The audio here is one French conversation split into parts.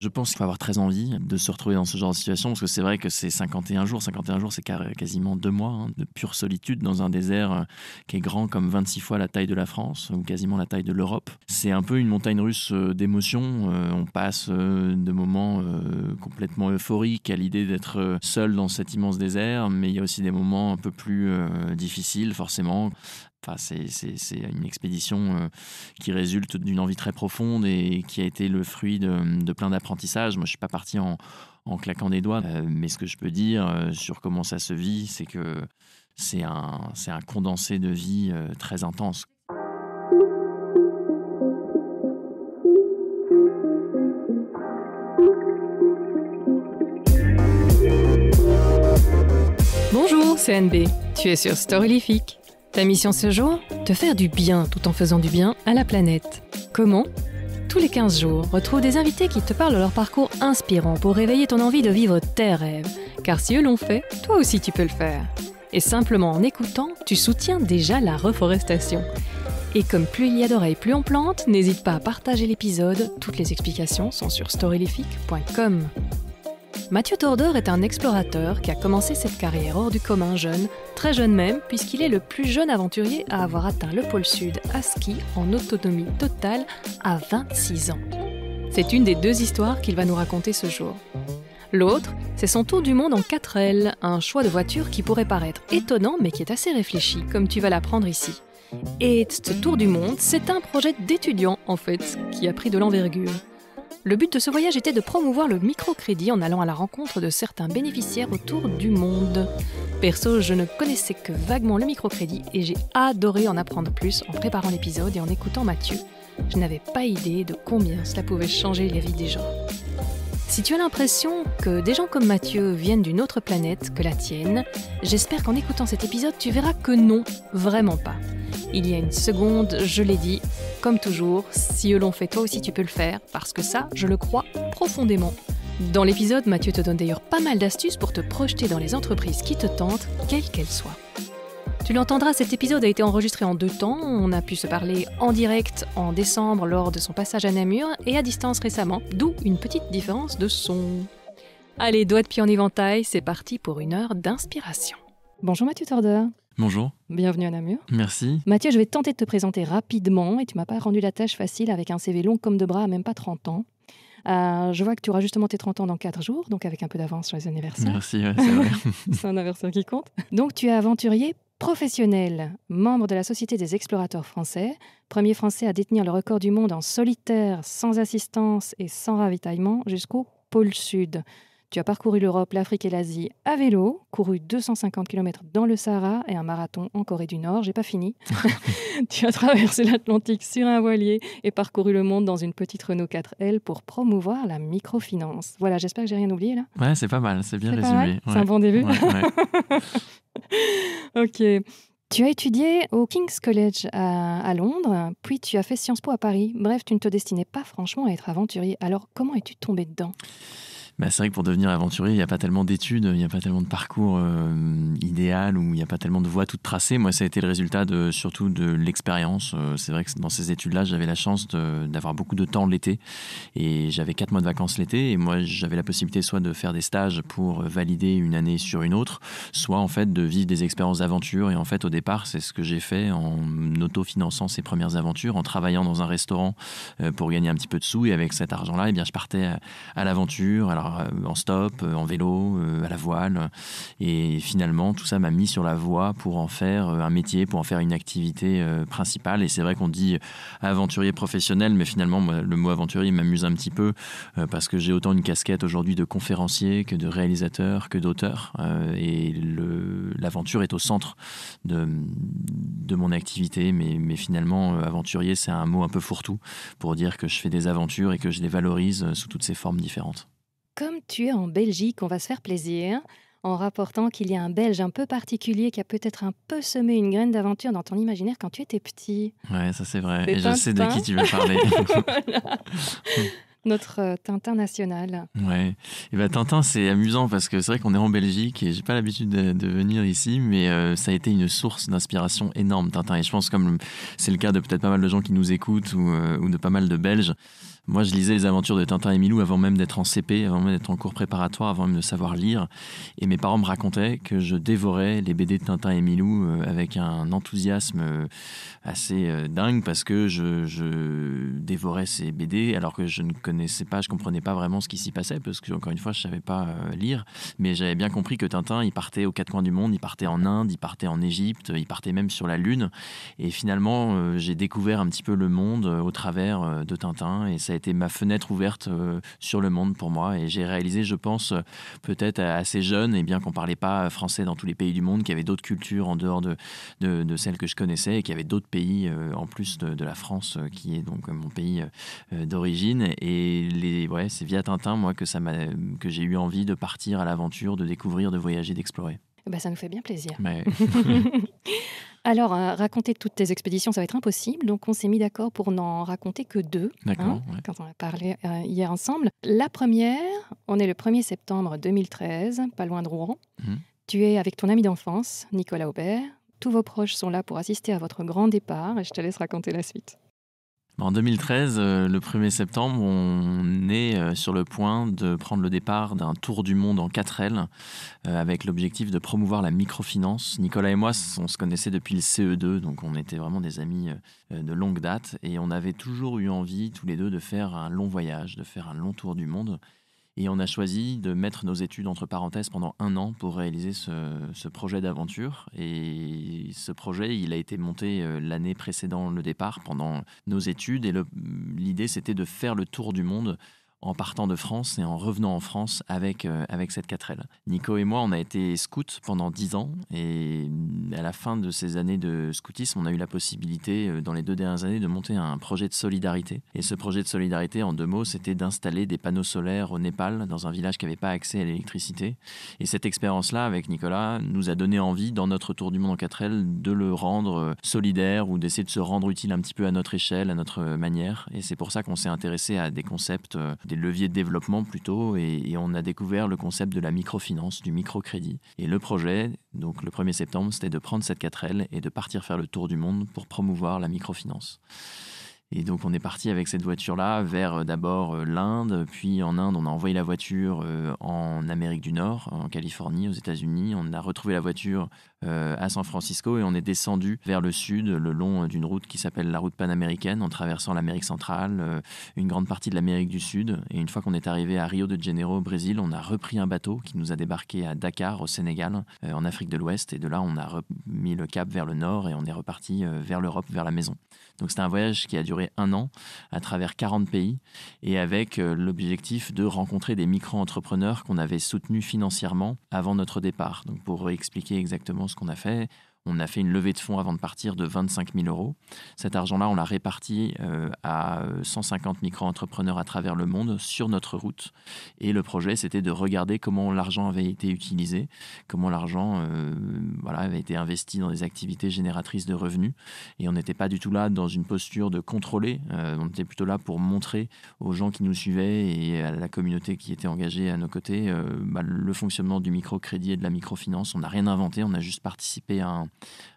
Je pense qu'il faut avoir très envie de se retrouver dans ce genre de situation, parce que c'est vrai que c'est 51 jours. 51 jours, c'est quasiment deux mois hein, de pure solitude dans un désert euh, qui est grand comme 26 fois la taille de la France, ou quasiment la taille de l'Europe. C'est un peu une montagne russe euh, d'émotions. Euh, on passe de moments complètement euphoriques à l'idée d'être seul dans cet immense désert, mais il y a aussi des moments un peu plus difficiles, forcément c'est une expédition euh, qui résulte d'une envie très profonde et qui a été le fruit de, plein d'apprentissages. Moi, je ne suis pas parti en, claquant des doigts, euh, mais ce que je peux dire euh, sur comment ça se vit, c'est que c'est un, condensé de vie très intense. Bonjour, CNB, Tu es sur Storylifique ta mission ce jour Te faire du bien tout en faisant du bien à la planète. Comment Tous les 15 jours, retrouve des invités qui te parlent de leur parcours inspirant pour réveiller ton envie de vivre tes rêves. Car si eux l'ont fait, toi aussi tu peux le faire. Et simplement en écoutant, tu soutiens déjà la reforestation. Et comme plus il y a d'oreilles, plus on plante, n'hésite pas à partager l'épisode. Toutes les explications sont sur storylific.com. Mathieu Tordor est un explorateur qui a commencé cette carrière hors du commun jeune, très jeune même, puisqu'il est le plus jeune aventurier à avoir atteint le pôle sud à ski en autonomie totale à 26 ans. C'est une des deux histoires qu'il va nous raconter ce jour. L'autre, c'est son tour du monde en 4L, un choix de voiture qui pourrait paraître étonnant mais qui est assez réfléchi, comme tu vas l'apprendre ici. Et ce tour du monde, c'est un projet d'étudiant en fait, qui a pris de l'envergure. Le but de ce voyage était de promouvoir le microcrédit en allant à la rencontre de certains bénéficiaires autour du monde. Perso, je ne connaissais que vaguement le microcrédit et j'ai adoré en apprendre plus en préparant l'épisode et en écoutant Mathieu. Je n'avais pas idée de combien cela pouvait changer les vies des gens. Si tu as l'impression que des gens comme Mathieu viennent d'une autre planète que la tienne, j'espère qu'en écoutant cet épisode, tu verras que non, vraiment pas. Il y a une seconde, je l'ai dit, comme toujours, si eux l'ont fait, toi aussi tu peux le faire, parce que ça, je le crois profondément. Dans l'épisode, Mathieu te donne d'ailleurs pas mal d'astuces pour te projeter dans les entreprises qui te tentent, quelles qu'elles soient. Tu l'entendras, cet épisode a été enregistré en deux temps. On a pu se parler en direct en décembre lors de son passage à Namur et à distance récemment, d'où une petite différence de son. Allez, doigts de pied en éventail, c'est parti pour une heure d'inspiration. Bonjour Mathieu Tordeur. Bonjour. Bienvenue à Namur. Merci. Mathieu, je vais tenter de te présenter rapidement et tu m'as pas rendu la tâche facile avec un CV long comme de bras à même pas 30 ans. Euh, je vois que tu auras justement tes 30 ans dans 4 jours, donc avec un peu d'avance sur les anniversaires. Merci, c'est vrai. c'est un anniversaire qui compte. Donc tu es aventurier professionnel, membre de la Société des explorateurs français, premier français à détenir le record du monde en solitaire, sans assistance et sans ravitaillement jusqu'au pôle sud. Tu as parcouru l'Europe, l'Afrique et l'Asie à vélo, couru 250 km dans le Sahara et un marathon en Corée du Nord. J'ai pas fini. tu as traversé l'Atlantique sur un voilier et parcouru le monde dans une petite Renault 4L pour promouvoir la microfinance. Voilà, j'espère que j'ai rien oublié là. Ouais, c'est pas mal, c'est bien résumé. C'est un bon début. ok. Tu as étudié au King's College à, à, Londres, puis tu as fait Sciences Po à Paris. Bref, tu ne te destinais pas franchement à être aventurier. Alors, comment es-tu tombé dedans c'est vrai que pour devenir aventurier, il n'y a pas tellement d'études, il n'y a pas tellement de parcours euh, idéal ou il n'y a pas tellement de voies toutes tracées. Moi, ça a été le résultat de, surtout de l'expérience. Euh, c'est vrai que dans ces études-là, j'avais la chance d'avoir beaucoup de temps l'été et j'avais quatre mois de vacances l'été et moi, j'avais la possibilité soit de faire des stages pour valider une année sur une autre, soit en fait de vivre des expériences d'aventure. Et en fait, au départ, c'est ce que j'ai fait en autofinançant ces premières aventures, en travaillant dans un restaurant euh, pour gagner un petit peu de sous et avec cet argent-là, eh bien, je partais à, à l'aventure. Alors euh, en stop, euh, en vélo, euh, à la voile. Et finalement, tout ça m'a mis sur la voie pour en faire un métier, pour en faire une activité principale. Et c'est vrai qu'on dit aventurier professionnel, mais finalement, le mot aventurier m'amuse un petit peu parce que j'ai autant une casquette aujourd'hui de conférencier que de réalisateur, que d'auteur. et l'aventure est au centre de, mon activité, mais finalement, aventurier, c'est un mot un peu fourre-tout pour dire que je fais des aventures et que je les valorise sous toutes ces formes différentes comme tu es en Belgique, on va se faire plaisir en rapportant qu'il y a un Belge un peu particulier qui a peut-être un peu semé une graine d'aventure dans ton imaginaire quand tu étais petit. Ouais, ça c'est vrai. Et je sais de qui tu veux parler. Notre euh, Tintin national. Ouais. Et eh bien Tintin, c'est amusant parce que c'est vrai qu'on est en Belgique et j'ai pas l'habitude de, venir ici, mais euh, ça a été une source d'inspiration énorme, Tintin. Et je pense, comme c'est le cas de peut-être pas mal de gens qui nous écoutent ou, euh, ou de pas mal de Belges, moi, je lisais les aventures de Tintin et Milou avant même d'être en CP, avant même d'être en cours préparatoire, avant même de savoir lire. Et mes parents me racontaient que je dévorais les BD de Tintin et Milou euh, avec un enthousiasme euh, assez euh, dingue parce que je, dévorais ces BD alors que je ne connaissais pas, je comprenais pas vraiment ce qui s'y passait parce que, encore une fois, je savais pas lire. Mais j'avais bien compris que Tintin, il partait aux quatre coins du monde, il partait en Inde, il partait en Égypte, il partait même sur la Lune. Et finalement, j'ai découvert un petit peu le monde au travers de Tintin et ça a été ma fenêtre ouverte euh, sur le monde pour moi. Et j'ai réalisé, je pense, euh, peut-être assez jeune, et bien qu'on ne parlait pas français dans tous les pays du monde, qu'il y avait d'autres cultures en dehors de, de, celles que je connaissais et qu'il y avait d'autres pays euh, en plus de, la France, qui est donc mon pays d'origine. Et les, ouais, c'est via Tintin, moi, que, ça m'a, que j'ai eu envie de partir à l'aventure, de découvrir, de voyager, d'explorer. Eh ben, ça nous fait bien plaisir. Alors, euh, raconter toutes tes expéditions, ça va être impossible. Donc, on s'est mis d'accord pour n'en raconter que deux. Hein, quand on a parlé euh, hier ensemble. La première, on est le 1er septembre 2013, pas loin de Rouen. Mhm. Tu es avec ton ami d'enfance, Nicolas Aubert. Tous vos proches sont là pour assister à votre grand départ et je te laisse raconter la suite. Bah, en 2013, euh, le 1er septembre, on est euh, sur le point de prendre le départ d'un tour du monde en 4L euh, avec l'objectif de promouvoir la microfinance. Nicolas et moi, on se connaissait depuis le CE2, donc on était vraiment des amis de longue date et on avait toujours eu envie tous les deux de faire un long voyage, de faire un long tour du monde. Et on a choisi de mettre nos études entre parenthèses pendant un an pour réaliser ce, projet d'aventure. Et ce projet, il a été monté euh, l'année précédant le départ pendant nos études. Et l'idée, c'était de faire le tour du monde en partant de France et en revenant en France avec, euh, avec cette 4L. Nico et moi, on a été scouts pendant 10 ans et à la fin de ces années de scoutisme, on a eu la possibilité, euh, dans les deux dernières années, de monter un projet de solidarité. Et ce projet de solidarité, en deux mots, c'était d'installer des panneaux solaires au Népal, dans un village qui n'avait pas accès à l'électricité. Et cette expérience-là, avec Nicolas, nous a donné envie, dans notre tour du monde en 4L, de le rendre euh, solidaire ou d'essayer de se rendre utile un petit peu à notre échelle, à notre manière. Et c'est pour ça qu'on s'est intéressé à des concepts des leviers de développement plutôt, et, on a découvert le concept de la microfinance, du microcrédit. Et le projet, donc le 1er septembre, c'était de prendre cette 4L et de partir faire le tour du monde pour promouvoir la microfinance. Et donc on est parti avec cette voiture-là vers euh, d'abord euh, l'Inde, puis en Inde on a envoyé la voiture euh, en Amérique du Nord, en Californie, aux États-Unis. On a retrouvé la voiture à San Francisco et on est descendu vers le sud le long d'une route qui s'appelle la route panaméricaine en traversant l'Amérique centrale, une grande partie de l'Amérique du Sud. Et une fois qu'on est arrivé à Rio de Janeiro au Brésil, on a repris un bateau qui nous a débarqué à Dakar au Sénégal, en Afrique de l'Ouest. Et de là on a remis le cap vers le nord et on est reparti vers l'Europe, vers la maison. Donc c'était un voyage qui a duré un an à travers 40 pays et avec euh, l'objectif de rencontrer des micro-entrepreneurs qu'on avait soutenus financièrement avant notre départ. Donc pour expliquer exactement ce qu'on a fait, on a fait une levée de fonds avant de partir de 25 000 euros. Cet argent-là, on l'a réparti euh, à 150 euh, micro-entrepreneurs à travers le monde sur notre route. Et le projet, c'était de regarder comment l'argent avait été utilisé, comment l'argent euh, voilà, avait été investi dans des activités génératrices de revenus. Et on n'était pas du tout là dans une posture de contrôler. on était plutôt là pour montrer aux gens qui nous suivaient et à la communauté qui était engagée à nos côtés bah, le fonctionnement du microcrédit et de la microfinance. On n'a rien inventé, on a juste participé à un,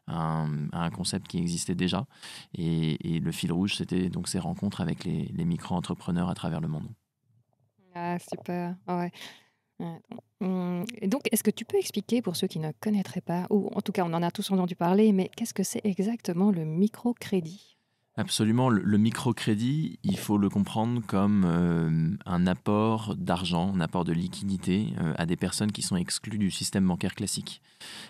un, un, concept qui existait déjà. Et, le fil rouge, c'était donc ces rencontres avec les, micro-entrepreneurs à travers le monde. Ah, super. Ah ouais. Hum, donc, est-ce que tu peux expliquer pour ceux qui ne connaîtraient pas, ou en tout cas on en a tous entendu parler, mais qu'est-ce que c'est exactement le microcrédit Absolument, le, microcrédit, il faut le comprendre comme euh, un apport d'argent, un apport de liquidité euh, à des personnes qui sont exclues du système bancaire classique.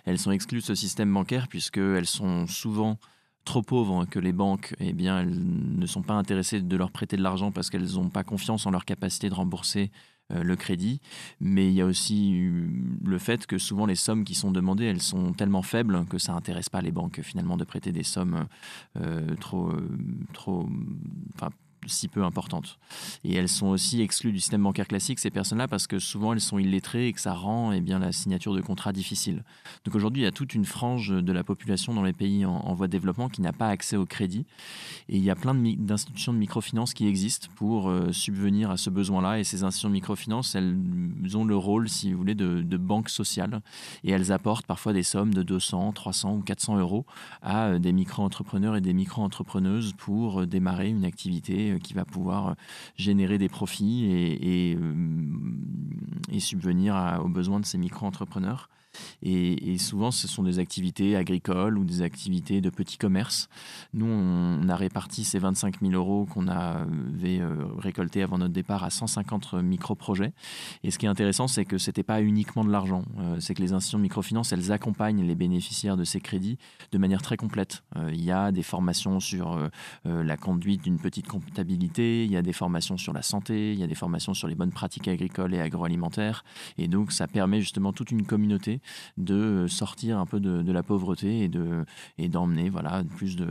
Elles sont exclues de ce système bancaire puisqu'elles sont souvent trop pauvres que les banques, eh bien, elles ne sont pas intéressées de leur prêter de l'argent parce qu'elles n'ont pas confiance en leur capacité de rembourser euh, le crédit, mais il y a aussi euh, le fait que souvent les sommes qui sont demandées, elles sont tellement faibles que ça n'intéresse pas les banques finalement de prêter des sommes euh, trop, trop, enfin, si peu importantes. Et elles sont aussi exclues du système bancaire classique, ces personnes-là, parce que souvent elles sont illettrées et que ça rend eh bien, la signature de contrat difficile. Donc aujourd'hui, il y a toute une frange de la population dans les pays en, voie de développement qui n'a pas accès au crédit. Et il y a plein d'institutions de, microfinance qui existent pour euh, subvenir à ce besoin-là. Et ces institutions de microfinance, elles ont le rôle, si vous voulez, de, de banque sociale. Et elles apportent parfois des sommes de 200, 300 ou 400 euros à euh, des micro-entrepreneurs et des micro-entrepreneuses pour euh, démarrer une activité euh, qui va pouvoir euh, générer des profits et, euh, subvenir aux besoins de ces micro-entrepreneurs. Et, souvent, ce sont des activités agricoles ou des activités de petit commerce. Nous, on, a réparti ces 25 000 euros qu'on avait euh, récoltés avant notre départ à 150 micro-projets. Et ce qui est intéressant, c'est que ce n'était pas uniquement de l'argent. Euh, c'est que les institutions de microfinance, elles accompagnent les bénéficiaires de ces crédits de manière très complète. Euh, il y a des formations sur la conduite d'une petite comptabilité, il y a des formations sur la santé, il y a des formations sur les bonnes pratiques agricoles et agroalimentaires. Et donc, ça permet justement toute une communauté de sortir un peu de, la pauvreté et de et d'emmener voilà plus de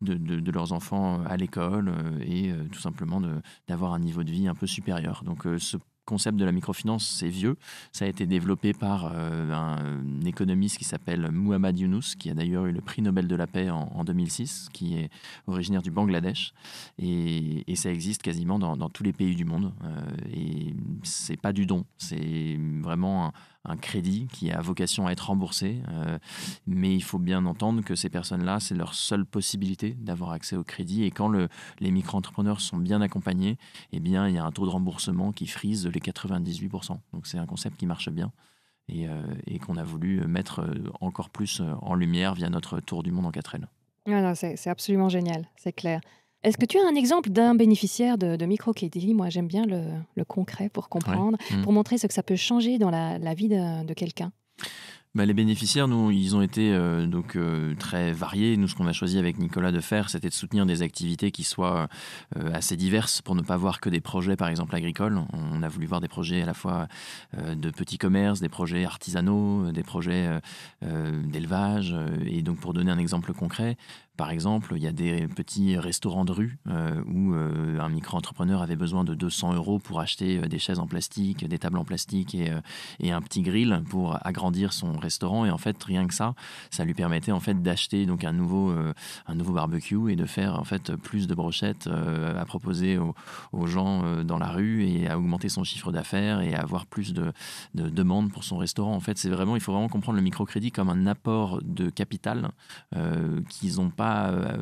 de, leurs enfants euh, à l'école euh, et euh, tout simplement d'avoir un niveau de vie un peu supérieur. Donc ce concept de la microfinance, c'est vieux. Ça a été développé par un économiste qui s'appelle Muhammad Yunus, qui a d'ailleurs eu le prix Nobel de la paix en, 2006, qui est originaire du Bangladesh. Et, ça existe quasiment dans, dans, tous les pays du monde. et c'est pas du don, c'est vraiment un un crédit qui a vocation à être remboursé. Euh, mais il faut bien entendre que ces personnes-là, c'est leur seule possibilité d'avoir accès au crédit. Et quand les micro-entrepreneurs sont bien accompagnés, eh bien, il y a un taux de remboursement qui frise les 98%. Donc c'est un concept qui marche bien et, euh, qu'on a voulu mettre euh, encore plus en lumière via notre tour du monde en 4L. Ah c'est absolument génial, c'est clair. Est-ce que tu as un exemple d'un bénéficiaire de, de microcrédit Moi, j'aime bien le, concret pour comprendre, mmh. pour montrer ce que ça peut changer dans la, vie de, quelqu'un. Bah, les bénéficiaires, nous, ils ont été euh, donc euh, très variés. Nous, ce qu'on a choisi avec Nicolas de faire, c'était de soutenir des activités qui soient euh, assez diverses pour ne pas voir que des projets, par exemple agricoles. On a voulu voir des projets à la fois de petits commerces, des projets artisanaux, des projets d'élevage. et donc, pour donner un exemple concret, par exemple, il y a des petits restaurants de rue euh, où euh, un micro-entrepreneur avait besoin de 200 euros pour acheter euh, des chaises en plastique, des tables en plastique et, et, un petit grill pour agrandir son restaurant. Et en fait, rien que ça, ça lui permettait en fait d'acheter donc un nouveau, un nouveau barbecue et de faire en fait plus de brochettes à proposer aux, gens dans la rue et à augmenter son chiffre d'affaires et à avoir plus de, demandes pour son restaurant. En fait, c'est vraiment, il faut vraiment comprendre le microcrédit comme un apport de capital qu'ils ont pas euh,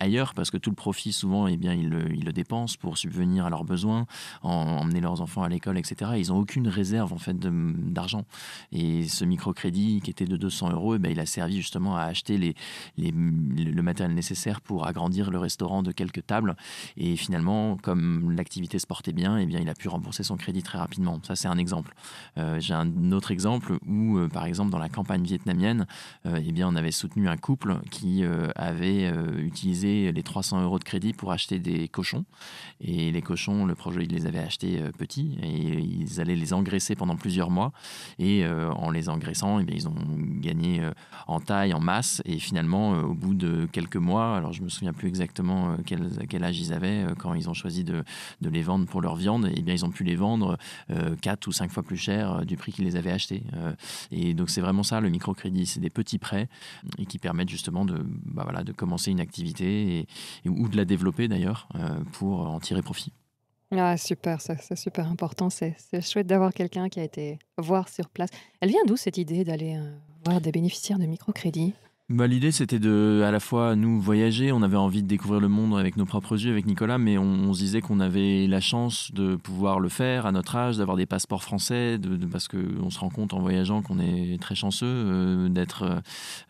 ailleurs parce que tout le profit, souvent, eh bien, ils, le, le dépensent pour subvenir à leurs besoins, emmener leurs enfants à l'école, etc. ils n'ont aucune réserve en fait d'argent. Et ce microcrédit qui était de 200 euros, eh ben il a servi justement à acheter les, les, le matériel nécessaire pour agrandir le restaurant de quelques tables. Et finalement, comme l'activité se portait bien, eh bien, il a pu rembourser son crédit très rapidement. Ça, c'est un exemple. Euh, j'ai un autre exemple où, euh, par exemple, dans la campagne vietnamienne, eh bien, on avait soutenu un couple qui avait euh, utilisé les 300 euros de crédit pour acheter des cochons. Et les cochons, le projet, il les avait achetés euh, petits et ils allaient les engraisser pendant plusieurs mois. Et euh, en les engraissant, eh bien, ils ont gagné en taille, en masse. Et finalement, au bout de quelques mois, alors je me souviens plus exactement quel, quel, âge ils avaient quand ils ont choisi de, de, les vendre pour leur viande, et eh bien, ils ont pu les vendre quatre ou cinq fois plus cher du prix qu'ils les avaient achetés. et donc c'est vraiment ça, le microcrédit, c'est des petits prêts et qui permettent justement de, bah, voilà, de commencer une activité ou de la développer d'ailleurs euh, pour en tirer profit. Ah, super, c'est super important. C'est chouette d'avoir quelqu'un qui a été voir sur place. Elle vient d'où cette idée d'aller euh, voir des bénéficiaires de microcrédit bah, l'idée, c'était de à la fois nous voyager, on avait envie de découvrir le monde avec nos propres yeux, avec Nicolas, mais on, se disait qu'on avait la chance de pouvoir le faire à notre âge, d'avoir des passeports français, de, parce parce qu'on se rend compte en voyageant qu'on est très chanceux euh, d'être euh,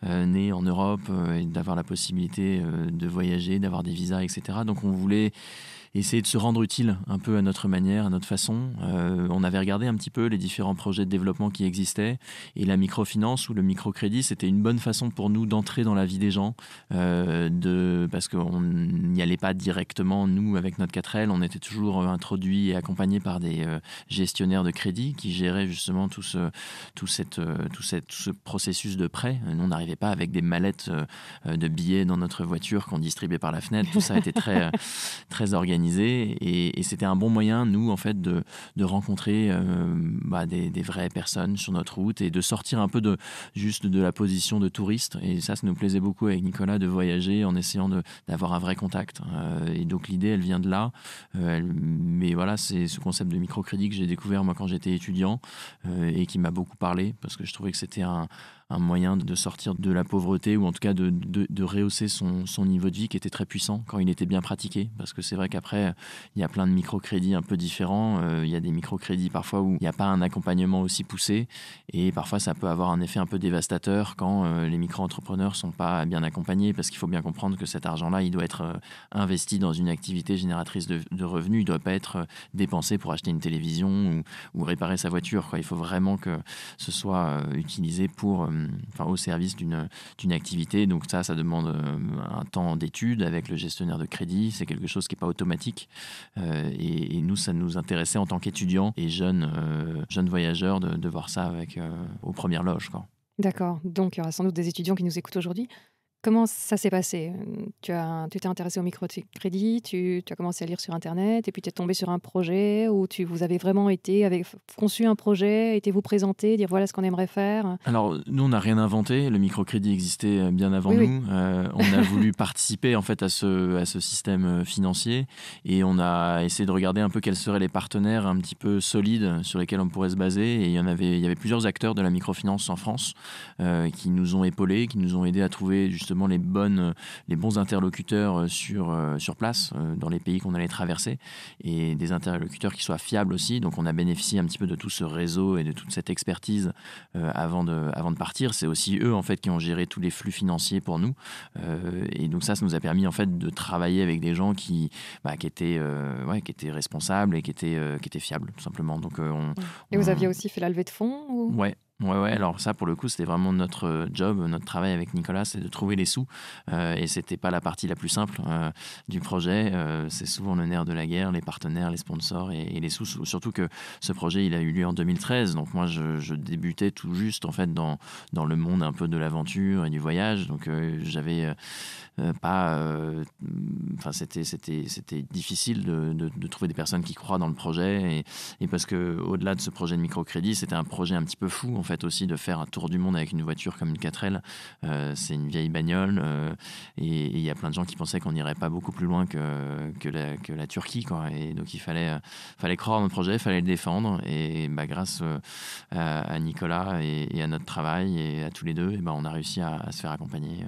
euh, né en Europe et d'avoir la possibilité de voyager, d'avoir des visas, etc. Donc on voulait essayer de se rendre utile un peu à notre manière, à notre façon. Euh, on avait regardé un petit peu les différents projets de développement qui existaient et la microfinance ou le microcrédit, c'était une bonne façon pour nous d'entrer dans la vie des gens, euh, de, parce qu'on n'y allait pas directement, nous, avec notre 4L, on était toujours euh, introduit et accompagné par des gestionnaires de crédit qui géraient justement tout ce, tout cette, tout cette, ce processus de prêt. Nous, on n'arrivait pas avec des mallettes de billets dans notre voiture qu'on distribuait par la fenêtre. Tout ça était très, très organisé et, c'était un bon moyen, nous, en fait, de, de rencontrer euh, bah, des, vraies personnes sur notre route et de sortir un peu de juste de la position de touriste. Et ça, ça nous plaisait beaucoup avec Nicolas de voyager en essayant d'avoir un vrai contact. Euh, et donc l'idée, elle vient de là. Euh, mais voilà, c'est ce concept de microcrédit que j'ai découvert moi quand j'étais étudiant et qui m'a beaucoup parlé parce que je trouvais que c'était un un moyen de sortir de la pauvreté ou en tout cas de, de, rehausser son, son, niveau de vie qui était très puissant quand il était bien pratiqué. Parce que c'est vrai qu'après, il y a plein de microcrédits un peu différents. Euh, il y a des microcrédits parfois où il n'y a pas un accompagnement aussi poussé et parfois ça peut avoir un effet un peu dévastateur quand euh, les micro-entrepreneurs ne sont pas bien accompagnés parce qu'il faut bien comprendre que cet argent-là, il doit être euh, investi dans une activité génératrice de, revenus. Il ne doit pas être dépensé pour acheter une télévision ou, ou réparer sa voiture. Quoi. Il faut vraiment que ce soit utilisé pour euh, au service d'une activité. Donc ça, ça demande euh, un temps d'étude avec le gestionnaire de crédit. C'est quelque chose qui n'est pas automatique. Euh, et, nous, ça nous intéressait en tant qu'étudiants et jeunes, voyageurs de, voir ça avec, aux premières loges. D'accord. Donc il y aura sans doute des étudiants qui nous écoutent aujourd'hui. Comment ça s'est passé Tu as, t'es intéressé au microcrédit, tu, as commencé à lire sur Internet, et puis tu es tombé sur un projet où tu, vous avez vraiment été, avec, conçu un projet, été vous présenter, dire voilà ce qu'on aimerait faire Alors, nous, on n'a rien inventé. Le microcrédit existait euh, bien avant nous. Euh, on a voulu participer, en fait, à ce, système euh, financier, et on a essayé de regarder un peu quels seraient les partenaires un petit peu solides sur lesquels on pourrait se baser. Et il y, en avait, il y avait plusieurs acteurs de la microfinance en France qui nous ont épaulés, qui nous ont aidés à trouver justement les, bonnes, les bons interlocuteurs euh, sur, euh, sur place, euh, dans les pays qu'on allait traverser, et des interlocuteurs qui soient fiables aussi. Donc on a bénéficié un petit peu de tout ce réseau et de toute cette expertise avant, de, avant de partir. C'est aussi eux, en fait, qui ont géré tous les flux financiers pour nous. et donc ça, ça nous a permis, en fait, de travailler avec des gens qui, bah, étaient, qui étaient responsables et qui étaient, qui étaient fiables, tout simplement. Donc, on, et vous aviez aussi fait la levée de fonds Ouais, Ouais, mm. alors ça, pour le coup, c'était vraiment notre euh, job, notre travail avec Nicolas, c'est de trouver les sous. Et euh, et c'était pas la partie la plus simple euh, du projet. c'est souvent le nerf de la guerre, les partenaires, les sponsors et, les sous. Surtout que ce projet, il a eu lieu en 2013. Donc moi, je, débutais tout juste, en fait, dans, dans le monde un peu de l'aventure et du voyage. Donc j'avais euh, pas, euh, enfin c'était c'était c'était difficile de, de, trouver des personnes qui croient dans le projet et, et parce que au-delà de ce projet de microcrédit, c'était un projet un petit peu fou en fait aussi de faire un tour du monde avec une voiture comme une 4L. Euh, c'est une vieille bagnole et il y a plein de gens qui pensaient qu'on n'irait pas beaucoup plus loin que que la, que la Turquie quoi. Et donc il fallait fallait croire dans le projet, il fallait le défendre et bah, grâce à, Nicolas et, à notre travail et à tous les deux, et ben on a réussi à, se faire accompagner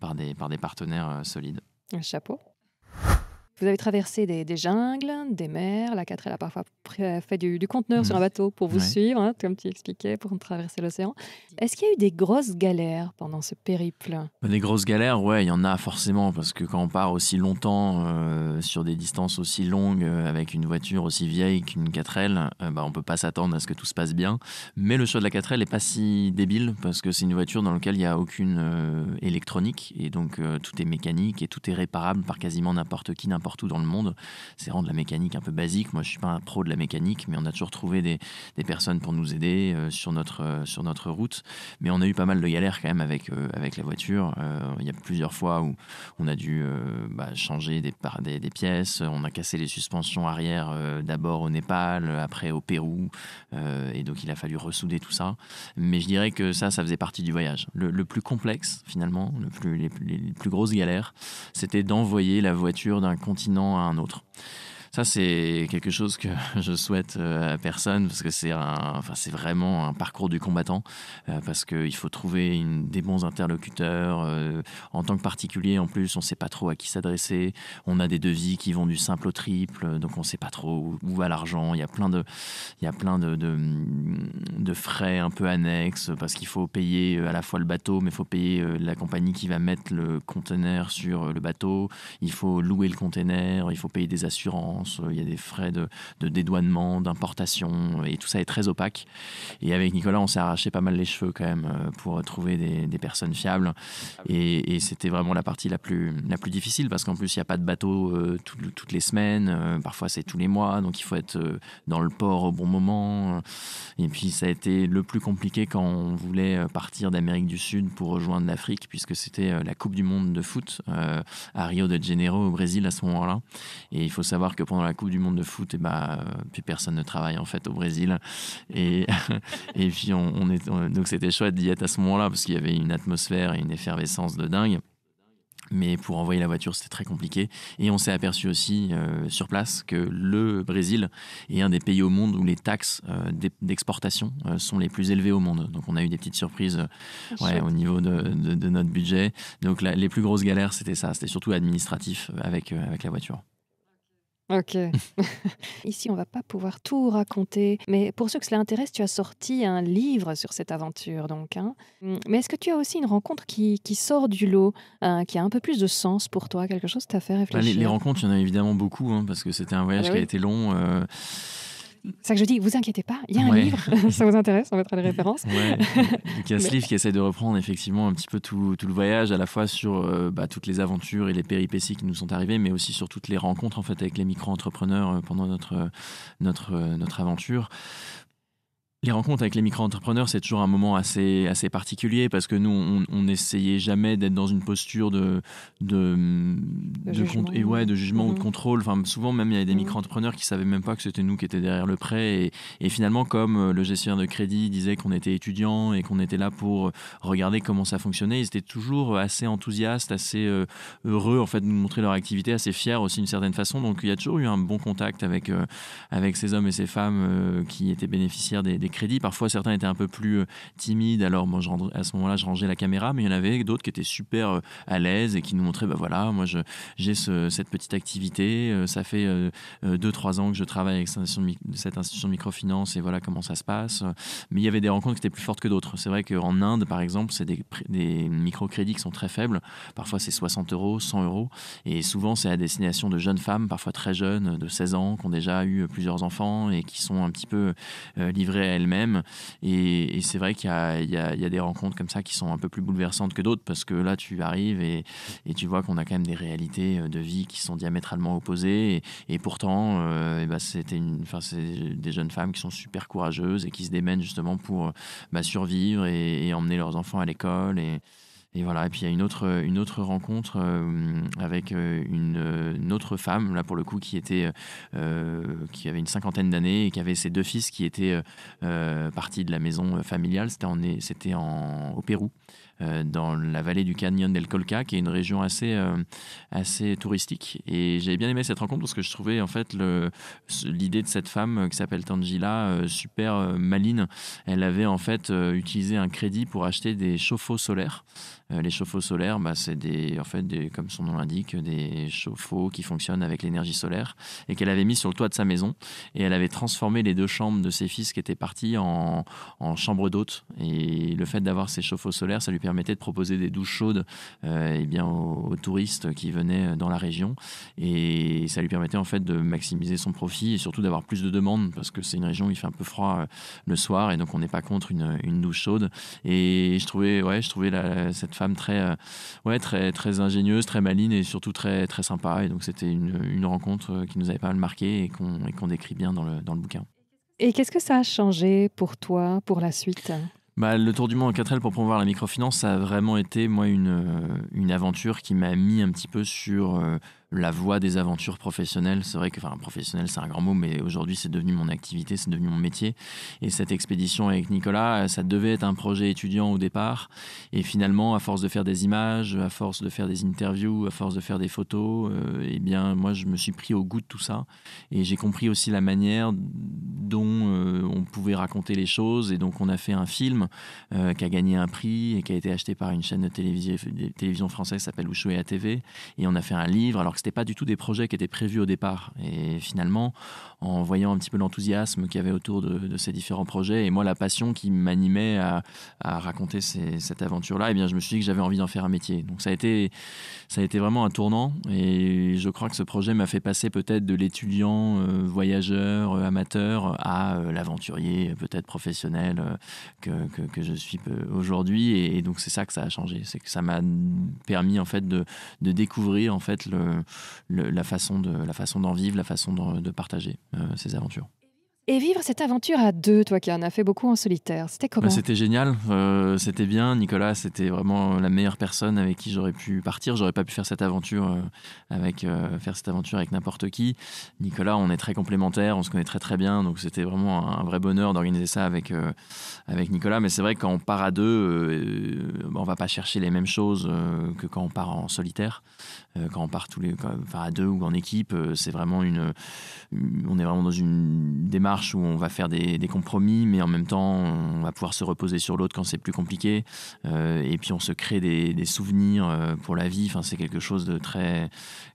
par des par des partenaires partenaire euh, solide. Un chapeau. Vous avez traversé des, jungles, des mers. La 4, l a parfois fait du, conteneur sur un mmh. bateau pour vous suivre, hein, comme tu expliquais, pour traverser l'océan. Est-ce qu'il y a eu des grosses galères pendant ce périple bah, Des grosses galères, ouais, il y en a forcément, parce que quand on part aussi longtemps, euh, sur des distances aussi longues, euh, avec une voiture aussi vieille qu'une 4L, euh, bah, on ne peut pas s'attendre à ce que tout se passe bien. Mais le choix de la 4L n'est pas si débile, parce que c'est une voiture dans laquelle il n'y a aucune électronique, et donc tout est mécanique et tout est réparable par quasiment n'importe qui, n'importe partout dans le monde. C'est rendre la mécanique un peu basique. Moi, je suis pas un pro de la mécanique, mais on a toujours trouvé des, des personnes pour nous aider euh, sur, notre, euh, sur notre route. Mais on a eu pas mal de galères quand même avec, euh, avec la voiture. Il y a plusieurs fois où on a dû bah, changer des, des, pièces. On a cassé les suspensions arrière d'abord au Népal, après au Pérou. et donc, il a fallu ressouder tout ça. Mais je dirais que ça, ça faisait partie du voyage. Le, plus complexe, finalement, le plus, les, plus grosses galères, c'était d'envoyer la voiture d'un compte continent à un autre. Ça, c'est quelque chose que je souhaite euh, à personne parce que c'est enfin, c'est vraiment un parcours du combattant euh, parce qu'il faut trouver une, des bons interlocuteurs. Euh, en tant que particulier, en plus, on ne sait pas trop à qui s'adresser. On a des devis qui vont du simple au triple, donc on ne sait pas trop où, va l'argent. Il y a plein de, il y a plein de, de, de frais un peu annexes parce qu'il faut payer à la fois le bateau, mais il faut payer la compagnie qui va mettre le conteneur sur le bateau. Il faut louer le conteneur, il faut payer des assurances euh, il y a des frais de, dédouanement, d'importation, euh, et tout ça est très opaque. Et avec Nicolas, on s'est arraché pas mal les cheveux quand même euh, pour trouver des, personnes fiables. Et, c'était vraiment la partie la plus, la plus difficile parce qu'en plus, il n'y a pas de bateau toutes les semaines, parfois c'est tous les mois, donc il faut être dans le port au bon moment. Et puis, ça a été le plus compliqué quand on voulait partir d'Amérique du Sud pour rejoindre l'Afrique, puisque c'était la Coupe du Monde de foot à Rio de Janeiro au Brésil à ce moment-là. Et il faut savoir que pendant la Coupe du Monde de foot, et bah, puis personne ne travaille en fait au Brésil. Et, puis on, est, donc c'était chouette d'y être à ce moment-là parce qu'il y avait une atmosphère et une effervescence de dingue. Mais pour envoyer la voiture, c'était très compliqué. Et on s'est aperçu aussi euh, sur place que le Brésil est un des pays au monde où les taxes euh, d'exportation sont les plus élevées au monde. Donc on a eu des petites surprises au niveau de, notre budget. Donc les plus grosses galères, c'était ça. C'était surtout administratif avec, avec la voiture. Ok. Ici, on va pas pouvoir tout raconter, mais pour ceux que cela intéresse, tu as sorti un livre sur cette aventure, donc. Hein. Mais est-ce que tu as aussi une rencontre qui, qui sort du lot, euh, qui a un peu plus de sens pour toi, quelque chose tu t'a fait bah, réfléchir les, rencontres, il y en a évidemment beaucoup, hein, parce que c'était un voyage ah qui a été long. Euh, c'est ça que je dis, vous inquiétez pas, il y a un livre, ça vous intéresse, on mettra les références. Ouais. il y a ce livre qui essaie de reprendre effectivement un petit peu tout, tout le voyage, à la fois sur euh, bah, toutes les aventures et les péripéties qui nous sont arrivées, mais aussi sur toutes les rencontres en fait avec les micro-entrepreneurs euh, pendant notre, euh, notre, notre aventure. Les rencontres avec les micro-entrepreneurs, c'est toujours un moment assez, assez particulier parce que nous, on, n'essayait jamais d'être dans une posture de, de, de, jugement, et ouais, de jugement ou de mhm. contrôle. Enfin, souvent, même, il y avait des mhm. micro-entrepreneurs qui ne savaient même pas que c'était nous qui étions derrière le prêt. Et, finalement, comme euh, le gestionnaire de crédit disait qu'on était étudiant et qu'on était là pour euh, regarder comment ça fonctionnait, ils étaient toujours assez enthousiastes, assez euh, heureux en fait, de nous montrer leur activité, assez fiers aussi d'une certaine façon. Donc, il y a toujours eu un bon contact avec, avec ces hommes et ces femmes qui étaient bénéficiaires des crédits. Parfois, certains étaient un peu plus euh, timides. Alors, moi, je, à ce moment-là, je rangeais la caméra, mais il y en avait d'autres qui étaient super euh, à l'aise et qui nous montraient, bah voilà, moi, j'ai ce, cette petite activité. Euh, ça fait 2-3 ans que je travaille avec cette institution de microfinance et voilà comment ça se passe. Mais il y avait des rencontres qui étaient plus fortes que d'autres. C'est vrai qu'en Inde, par exemple, c'est des, des microcrédits qui sont très faibles. Parfois, c'est 60 euros, 100 euros. Et souvent, c'est à destination de jeunes femmes, parfois très jeunes, de 16 ans, qui ont déjà eu plusieurs enfants et qui sont un petit peu livrées à elle-même. Et, c'est vrai qu'il y, a des rencontres comme ça qui sont un peu plus bouleversantes que d'autres parce que là, tu arrives et, tu vois qu'on a quand même des réalités euh, de vie qui sont diamétralement opposées. Et, pourtant, euh, bah, c'était une, c'est des jeunes femmes qui sont super courageuses et qui se démènent justement pour euh, bah, survivre et emmener leurs enfants à l'école. Et, et puis il y a une autre, rencontre euh, avec euh, une, euh, autre femme, là pour le coup, qui, était, qui avait une cinquantaine d'années et qui avait ses deux fils qui étaient partis de la maison familiale. C'était, en, au Pérou. Euh, dans la vallée du canyon del Colca, qui est une région assez, euh, assez touristique. Et j'ai bien aimé cette rencontre parce que je trouvais en fait l'idée de cette femme euh, qui s'appelle Tangila super maline. Elle avait en fait utilisé un crédit pour acheter des chauffe-eau solaires. les chauffe-eau solaires, bah, c'est des, en fait, des, comme son nom l'indique, des chauffe-eau qui fonctionnent avec l'énergie solaire et qu'elle avait mis sur le toit de sa maison. Et elle avait transformé les deux chambres de ses fils qui étaient partis en, en chambres d'hôtes. Et le fait d'avoir ces chauffe-eau solaires, ça lui permettait de proposer des douches chaudes et euh, eh bien, aux, touristes qui venaient euh, dans la région. Et ça lui permettait en fait de maximiser son profit et surtout d'avoir plus de demandes parce que c'est une région où il fait un peu froid euh, le soir et donc on n'est pas contre une, une, douche chaude. Et je trouvais, ouais, je trouvais cette femme très, ouais, très, très ingénieuse, très maline et surtout très, très sympa. Et donc c'était une, une, rencontre qui nous avait pas mal marqué et qu'on décrit bien dans le, dans le bouquin. Et qu'est-ce que ça a changé pour toi, pour la suite bah, Le tour du monde en 4L pour promouvoir la microfinance, ça a vraiment été, moi, une, euh, une aventure qui m'a mis un petit peu sur euh, la voie des aventures professionnelles. C'est vrai que, professionnel, c'est un grand mot, mais aujourd'hui, c'est devenu mon activité, c'est devenu mon métier. Et cette expédition avec Nicolas, euh, ça devait être un projet étudiant au départ. Et finalement, à force de faire des images, à force de faire des interviews, à force de faire des photos, euh, eh bien, moi, je me suis pris au goût de tout ça. Et j'ai compris aussi la manière dont euh, on pouvait raconter les choses. Et donc, on a fait un film qui a gagné un prix et qui a été acheté par une chaîne de télévision, française qui s'appelle Ushuaïa TV. Et on a fait un livre. Alors, c'était pas du tout des projets qui étaient prévus au départ. Et finalement, en voyant un petit peu l'enthousiasme qu'il y avait autour de, ces différents projets et moi la passion qui m'animait à, raconter cette aventure-là, et eh bien je me suis dit que j'avais envie d'en faire un métier. Donc ça a été, ça a été vraiment un tournant. Et je crois que ce projet m'a fait passer peut-être de l'étudiant euh, voyageur euh, amateur à euh, l'aventurier peut-être professionnel que, que, je suis aujourd'hui. Et, et, donc c'est ça que ça a changé, c'est que ça m'a permis en fait de, de découvrir en fait le, de la façon d'en vivre, la façon de partager euh, ces aventures. Et vivre cette aventure à deux, toi qui en as fait beaucoup en solitaire, c'était bah, comment C'était génial, euh, c'était bien. Nicolas, c'était vraiment la meilleure personne avec qui j'aurais pu partir. J'aurais pas pu faire cette aventure euh, avec euh, faire cette aventure avec n'importe qui. Nicolas, on est très complémentaires, on se connaît très très bien, donc c'était vraiment un, vrai bonheur d'organiser ça avec avec Nicolas. Mais c'est vrai que quand on part à deux, bah, on va pas chercher les mêmes choses que quand on part en solitaire. quand on part tous les, à deux ou en équipe, c'est vraiment une, on est vraiment dans une démarche où on va faire des, compromis, mais en même temps, on va pouvoir se reposer sur l'autre quand c'est plus compliqué. Euh, et puis, on se crée des, souvenirs euh, pour la vie. Enfin, c'est quelque chose de très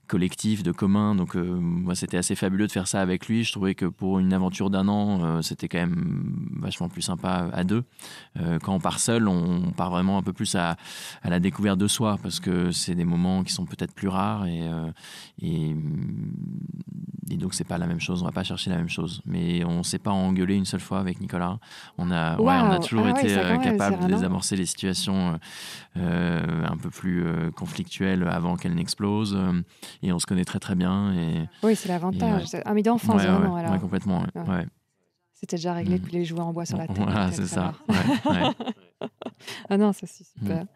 collectif, de commun. Donc, euh, moi, c'était assez fabuleux de faire ça avec lui. Je trouvais que pour une aventure d'un an, euh, c'était quand même vachement plus sympa à deux. Euh, quand on part seul, on, part vraiment un peu plus à, à, la découverte de soi parce que c'est des moments qui sont peut-être plus rares et, mm, et, donc c'est pas la même chose. On va pas chercher la même chose. Mais on s'est pas engueulé une seule fois avec Nicolas. On a, on a toujours ah été capable de désamorcer les situations un peu plus conflictuelles avant qu'elles n'explosent et on se connaît très très bien. Et, oui, c'est l'avantage. Ah, mais d'enfance, ouais, vraiment. Alors. complètement. C'était déjà réglé mm. que les jouer en bois sur la tête. Voilà, c'est ça. ah non, ça c'est mm. super.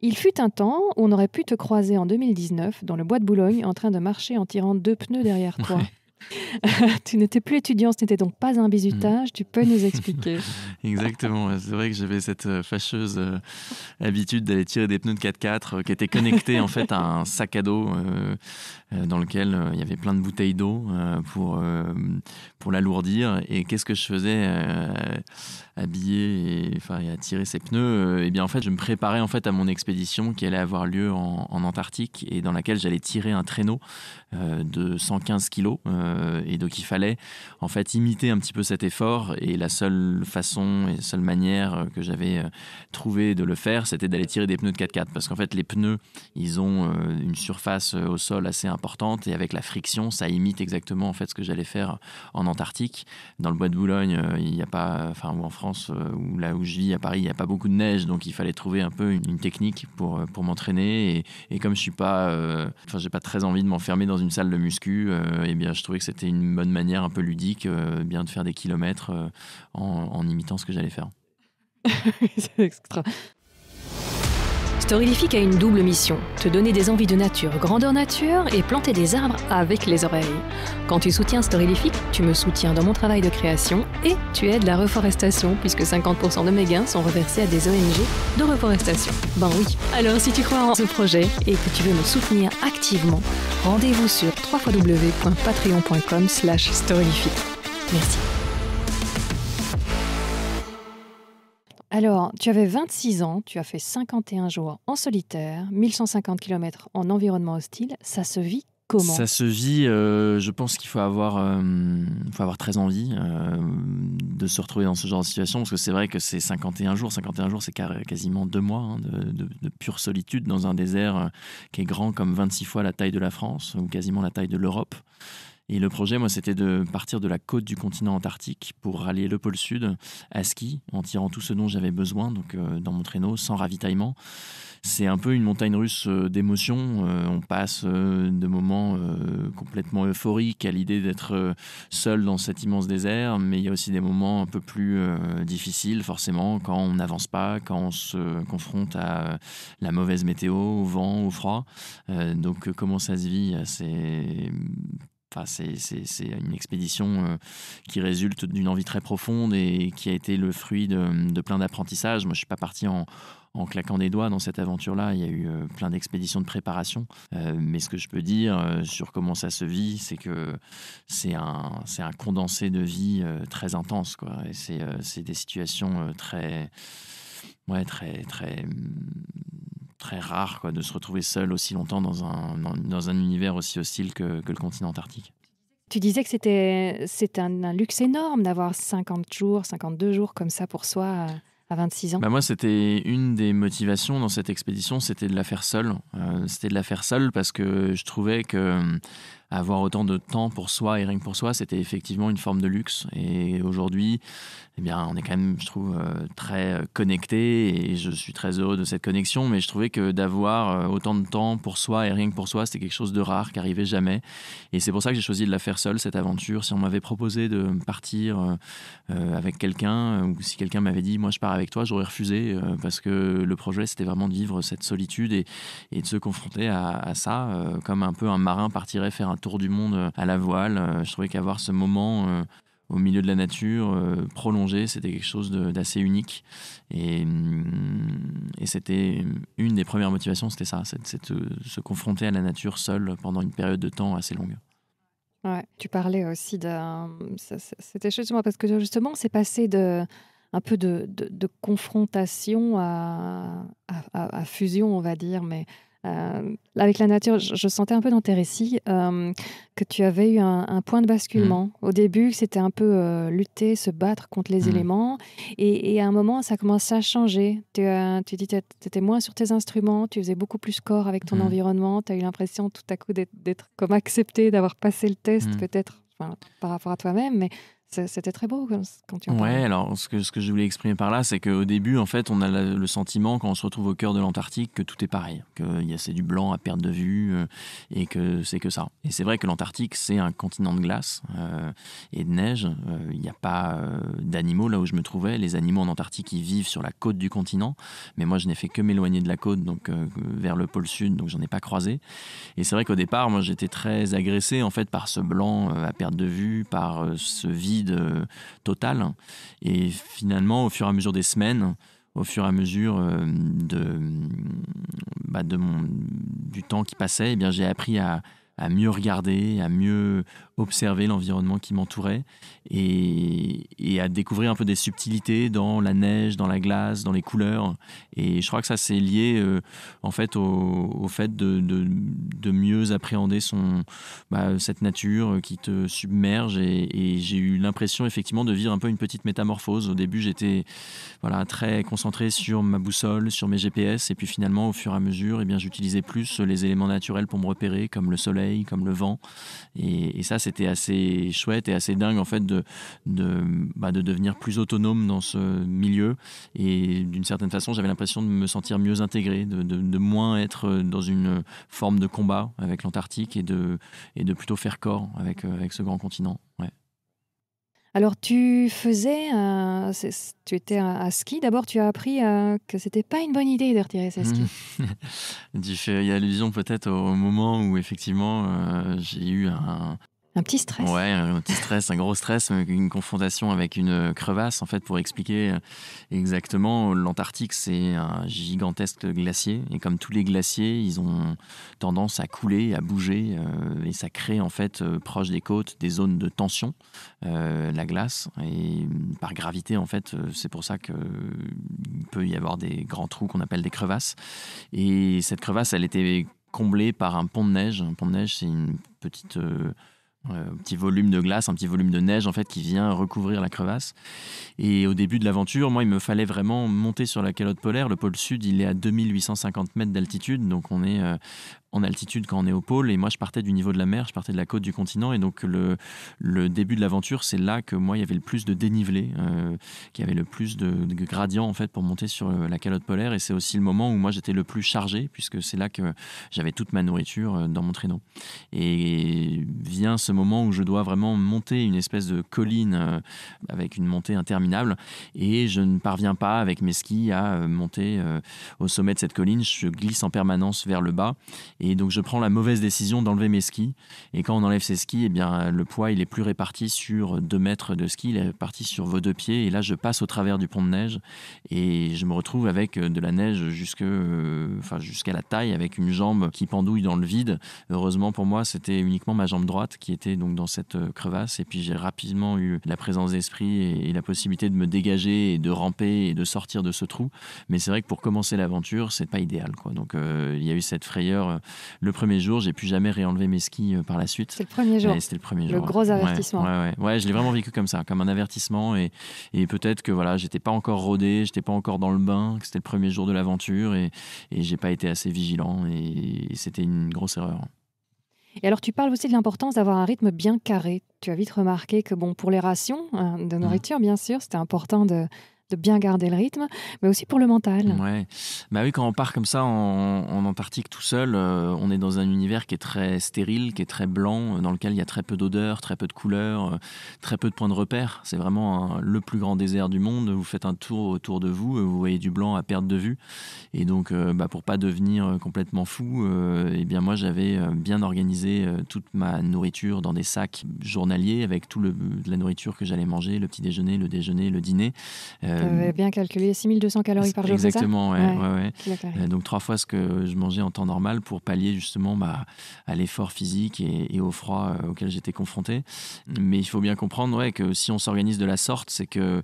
Il fut un temps où on aurait pu te croiser en 2019 dans le bois de Boulogne en train de marcher en tirant deux pneus derrière toi. tu n'étais plus étudiant, ce n'était donc pas un bizutage. Tu peux nous expliquer Exactement. C'est vrai que j'avais cette euh, fâcheuse euh, habitude d'aller tirer des pneus de 4x4 euh, qui étaient connectés en fait à un sac à dos dans lequel il y avait plein de bouteilles d'eau pour, pour l'alourdir. Et qu'est-ce que je faisais habillé et, enfin, à tirer ces pneus Eh bien, en fait, je me préparais en fait à mon expédition qui allait avoir lieu en, en Antarctique et dans laquelle j'allais tirer un traîneau de 115 kilos euh, et donc il fallait en fait imiter un petit peu cet effort. Et la seule façon et seule manière euh, que j'avais euh, trouvé de le faire, c'était d'aller tirer des pneus de 4x4. Parce qu'en fait, les pneus, ils ont une surface au sol assez importante. Et avec la friction, ça imite exactement en fait ce que j'allais faire en Antarctique. Dans le bois de Boulogne, il n'y a pas, enfin, ou en France, ou là où je vis à Paris, il n'y a pas beaucoup de neige. Donc il fallait trouver un peu une, technique pour, pour m'entraîner. Et, comme je suis pas, enfin, j'ai pas très envie de m'enfermer dans une salle de muscu, et eh bien je trouvais que c'était une bonne manière un peu ludique, euh, bien de faire des kilomètres euh, en, en imitant ce que j'allais faire. c'est extra. Storylifique a une double mission, te donner des envies de nature, grandeur nature et planter des arbres avec les oreilles. Quand tu soutiens Storylifique, tu me soutiens dans mon travail de création et tu aides la reforestation puisque 50% de mes gains sont reversés à des ONG de reforestation. Ben oui. Alors si tu crois en ce projet et que tu veux me soutenir activement, rendez-vous sur www.patreon.com/storylifique. Merci. Alors, tu avais 26 ans, tu as fait 51 jours en solitaire, 1150 km en environnement hostile. Ça se vit Comment ça se vit, euh, je pense qu'il faut avoir, euh, faut avoir très envie euh, de se retrouver dans ce genre de situation, parce que c'est vrai que c'est 51 jours, 51 jours c'est quasiment deux mois hein, de, de, pure solitude dans un désert qui est grand comme 26 fois la taille de la France, ou quasiment la taille de l'Europe. Et le projet, moi, c'était de partir de la côte du continent antarctique pour rallier le pôle sud à ski, en tirant tout ce dont j'avais besoin, donc euh, dans mon traîneau, sans ravitaillement. C'est un peu une montagne russe euh, d'émotions. Euh, on passe de moments complètement euphoriques à l'idée d'être seul dans cet immense désert, mais il y a aussi des moments un peu plus difficiles, forcément, quand on n'avance pas, quand on se confronte à la mauvaise météo, au vent, au froid. donc, comment ça se vit, c'est c'est une expédition euh, qui résulte d'une envie très profonde et qui a été le fruit de, plein d'apprentissages. Moi, je ne suis pas parti en, claquant des doigts dans cette aventure-là. Il y a eu euh, plein d'expéditions de préparation. Euh, mais ce que je peux dire sur comment ça se vit, c'est que c'est un, un, condensé de vie très intense. C'est des situations très, ouais, très, très très rare quoi, de se retrouver seul aussi longtemps dans un, dans, un univers aussi hostile que, le continent antarctique. Tu disais que c'était, c'était un, luxe énorme d'avoir 50 jours, 52 jours comme ça pour soi à 26 ans bah Moi, c'était une des motivations dans cette expédition, c'était de la faire seule. Euh, c'était de la faire seule parce que je trouvais que avoir autant de temps pour soi et rien que pour soi, c'était effectivement une forme de luxe. Et aujourd'hui, eh bien, on est quand même, je trouve, euh, très euh, connecté et je suis très heureux de cette connexion. Mais je trouvais que d'avoir euh, autant de temps pour soi et rien que pour soi, c'était quelque chose de rare qui arrivait jamais. Et c'est pour ça que j'ai choisi de la faire seule, cette aventure. Si on m'avait proposé de partir avec quelqu'un ou si quelqu'un m'avait dit, moi je pars avec toi, j'aurais refusé parce que le projet, c'était vraiment de vivre cette solitude et, et de se confronter à, à ça, comme un peu un marin partirait faire un tour du monde euh, à la voile. Euh, je trouvais qu'avoir ce moment euh, au milieu de la nature, prolongé, c'était quelque chose d'assez unique. Mm, et, c'était une des premières motivations, c'était ça, c'est se confronter à la nature seule pendant une période de temps assez longue. Ouais, tu parlais aussi d'un. C'était moi parce que justement, c'est passé de un peu de, confrontation à, à, fusion, on va dire, mais euh, avec la nature, je, sentais un peu dans tes récits euh, que tu avais eu un, point de basculement. Mm. Au début, c'était un peu euh, lutter, se battre contre les mm. éléments. Et, à un moment, ça commençait à changer. Tu, dis, tu étais moins sur tes instruments, tu faisais beaucoup plus corps avec ton mm. environnement. Tu as eu l'impression tout à coup d'être comme accepté, d'avoir passé le test, peut-être par rapport à toi-même. Mais c'était très beau quand tu Ouais, alors ce que, ce que je voulais exprimer par là, c'est qu'au début, en fait, on a le sentiment, quand on se retrouve au cœur de l'Antarctique, que tout est pareil, que c'est du blanc à perte de vue euh, et que c'est que ça. Et c'est vrai que l'Antarctique, c'est un continent de glace euh, et de neige. Euh, il n'y a pas d'animaux là où je me trouvais. Les animaux en Antarctique, ils vivent sur la côte du continent. Mais moi, je n'ai fait que m'éloigner de la côte, donc vers le pôle sud, donc j'en ai pas croisé. Et c'est vrai qu'au départ, moi, j'étais très agressé, en fait, par ce blanc à perte de vue, par ce vide euh, total. Et finalement, au fur et à mesure des semaines, au fur et à mesure euh, de, bah, du temps qui passait, et eh bien j'ai appris à, à mieux regarder, à mieux observer l'environnement qui m'entourait et, à découvrir un peu des subtilités dans la neige, dans la glace, dans les couleurs. Et je crois que ça, c'est lié euh, en fait au, fait de, mieux appréhender son, bah, cette nature qui te submerge. Et, j'ai eu l'impression effectivement de vivre un peu une petite métamorphose. Au début, j'étais voilà, très concentré sur ma boussole, sur mes GPS. Et puis finalement, au fur et à mesure, eh bien j'utilisais plus les éléments naturels pour me repérer, comme le soleil comme le vent. Et, ça, c'était assez chouette et assez dingue en fait de, bah, de, devenir plus autonome dans ce milieu. Et d'une certaine façon, j'avais l'impression de me sentir mieux intégré, de, moins être dans une forme de combat avec l'Antarctique et de, et de plutôt faire corps avec, euh, avec ce grand continent. Alors, tu faisais, euh, tu étais à, ski. D'abord, tu as appris que euh, que c'était pas une bonne idée de retirer ses skis. Il il y a allusion peut-être au, moment où effectivement euh, j'ai eu un, un petit stress. Ouais, un petit stress, un gros stress, euh, une confrontation avec une euh, crevasse, en fait, pour expliquer euh, exactement. L'Antarctique, c'est un gigantesque glacier. Et comme tous les glaciers, ils ont tendance à couler, à bouger. et ça crée, en fait, proche des côtes, des zones de tension, la glace. Et mm, par gravité, en fait, c'est pour ça qu'il peut y avoir des grands trous qu'on appelle des crevasses. Et cette crevasse, elle était comblée par un pont de neige. Un pont de neige, c'est une petite. Euh, un petit volume de glace, un petit volume de neige en fait qui vient recouvrir la crevasse. Et au début de l'aventure, moi, il me fallait vraiment monter sur la calotte polaire. Le pôle sud, il est à 2850 mètres d'altitude, donc on est euh, en altitude quand on est au pôle. Et moi, je partais du niveau de la mer, je partais de la côte du continent. Et donc, le, le début de l'aventure, c'est là que moi, il y avait le plus de dénivelé, euh, qu'il y avait le plus de, gradient en fait, pour monter sur la calotte polaire. Et c'est aussi le moment où moi, j'étais le plus chargé, puisque c'est là que j'avais toute ma nourriture euh, dans mon traîneau. Et vient ce moment où je dois vraiment monter une espèce de colline euh, avec une montée interminable. Et je ne parviens pas, avec mes skis, à monter euh, au sommet de cette colline. Je glisse en permanence vers le bas. Et et donc je prends la mauvaise décision d'enlever mes skis. Et quand on enlève ses skis, eh bien, le poids il est plus réparti sur deux mètres de ski, il est réparti sur vos deux pieds. Et là, je passe au travers du pont de neige et je me retrouve avec euh, de la neige jusque, euh, enfin, jusqu'à la taille, avec une jambe qui pendouille dans le vide. Heureusement pour moi, c'était uniquement ma jambe droite qui était donc dans cette euh, crevasse. Et puis j'ai rapidement eu la présence d'esprit et, la possibilité de me dégager et de ramper et de sortir de ce trou. Mais c'est vrai que pour commencer l'aventure, c'est pas idéal. Quoi. Donc il y a eu cette frayeur le premier jour, j'ai plus jamais réenlevé mes skis euh, par la suite. C'était le premier jour. C'était le gros avertissement. Ouais, je l'ai vraiment vécu comme ça, comme un avertissement. Et, peut-être que voilà, j'étais pas encore rodé, j'étais pas encore dans le bain, que c'était le premier jour de l'aventure et, je j'ai pas été assez vigilant. et, c'était une grosse erreur. Et alors, tu parles aussi de l'importance d'avoir un rythme bien carré. Tu as vite remarqué que, bon, pour les rations hein, de mmh. nourriture, bien sûr, c'était important de, de bien garder le rythme, mais aussi pour le mental. Ouais. Bah oui, quand on part comme ça en, en Antarctique tout seul, euh, on est dans un univers qui est très stérile, qui est très blanc, euh, dans lequel il y a très peu d'odeurs, très peu de couleurs, euh, très peu de points de repère. C'est vraiment le plus grand désert du monde. Vous faites un tour autour de vous, vous voyez du blanc à perte de vue. Et donc, pour bah, pour pas devenir complètement fou, eh bien moi j'avais bien organisé toute ma nourriture dans des sacs journaliers avec tout le, de la nourriture que j'allais manger, le petit déjeuner, le déjeuner, le dîner euh, avez bien calculé 6200 calories par jour. Exactement, ça ouais, euh, donc trois fois ce que je mangeais en temps normal pour pallier justement bah, à l'effort physique et, au froid euh, auquel j'étais confronté. Mais il faut bien comprendre que si on s'organise de la sorte, c'est que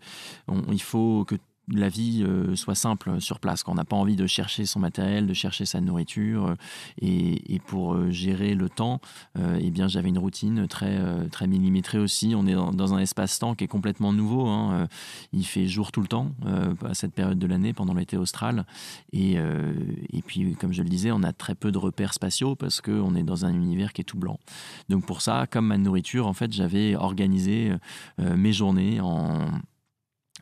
il faut que la vie euh, soit simple sur place, qu'on n'a pas envie de chercher son matériel, de chercher sa nourriture. Euh, et, pour euh, gérer le temps, eh bien j'avais une routine très, très millimétrée aussi. On est dans, un espace-temps qui est complètement nouveau. Hein, Il fait jour tout le temps à cette période de l'année, pendant l'été austral. Et, et puis, comme je le disais, on a très peu de repères spatiaux parce qu'on est dans un univers qui est tout blanc. Donc pour ça, comme ma nourriture, en fait, j'avais organisé mes journées en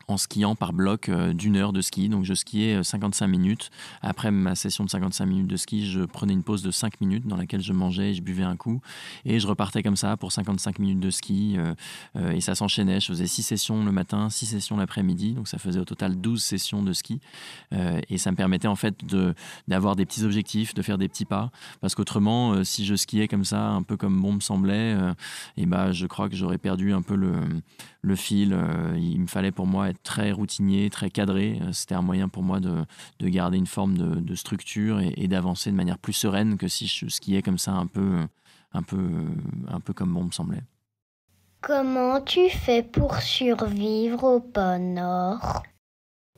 en skiant par bloc euh, d'une heure de ski. Donc je skiais 55 euh, minutes. Après ma session de 55 minutes de ski, je prenais une pause de 5 minutes dans laquelle je mangeais et je buvais un coup. Et je repartais comme ça pour 55 minutes de ski. Euh, et ça s'enchaînait. Je faisais 6 sessions le matin, 6 sessions l'après-midi. Donc ça faisait au total 12 sessions de ski. et ça me permettait en fait d'avoir des petits objectifs, de faire des petits pas. Parce qu'autrement, si je skiais comme ça, un peu comme bon me semblait, et ben je crois que j'aurais perdu un peu le, le fil. il me fallait pour moi très routinier, très cadré. Euh, c'était un moyen pour moi de, de garder une forme de, structure et, d'avancer de manière plus sereine que si je skiais comme ça un peu, euh, un peu, euh, un peu comme bon me semblait. Comment tu fais pour survivre au pôle Nord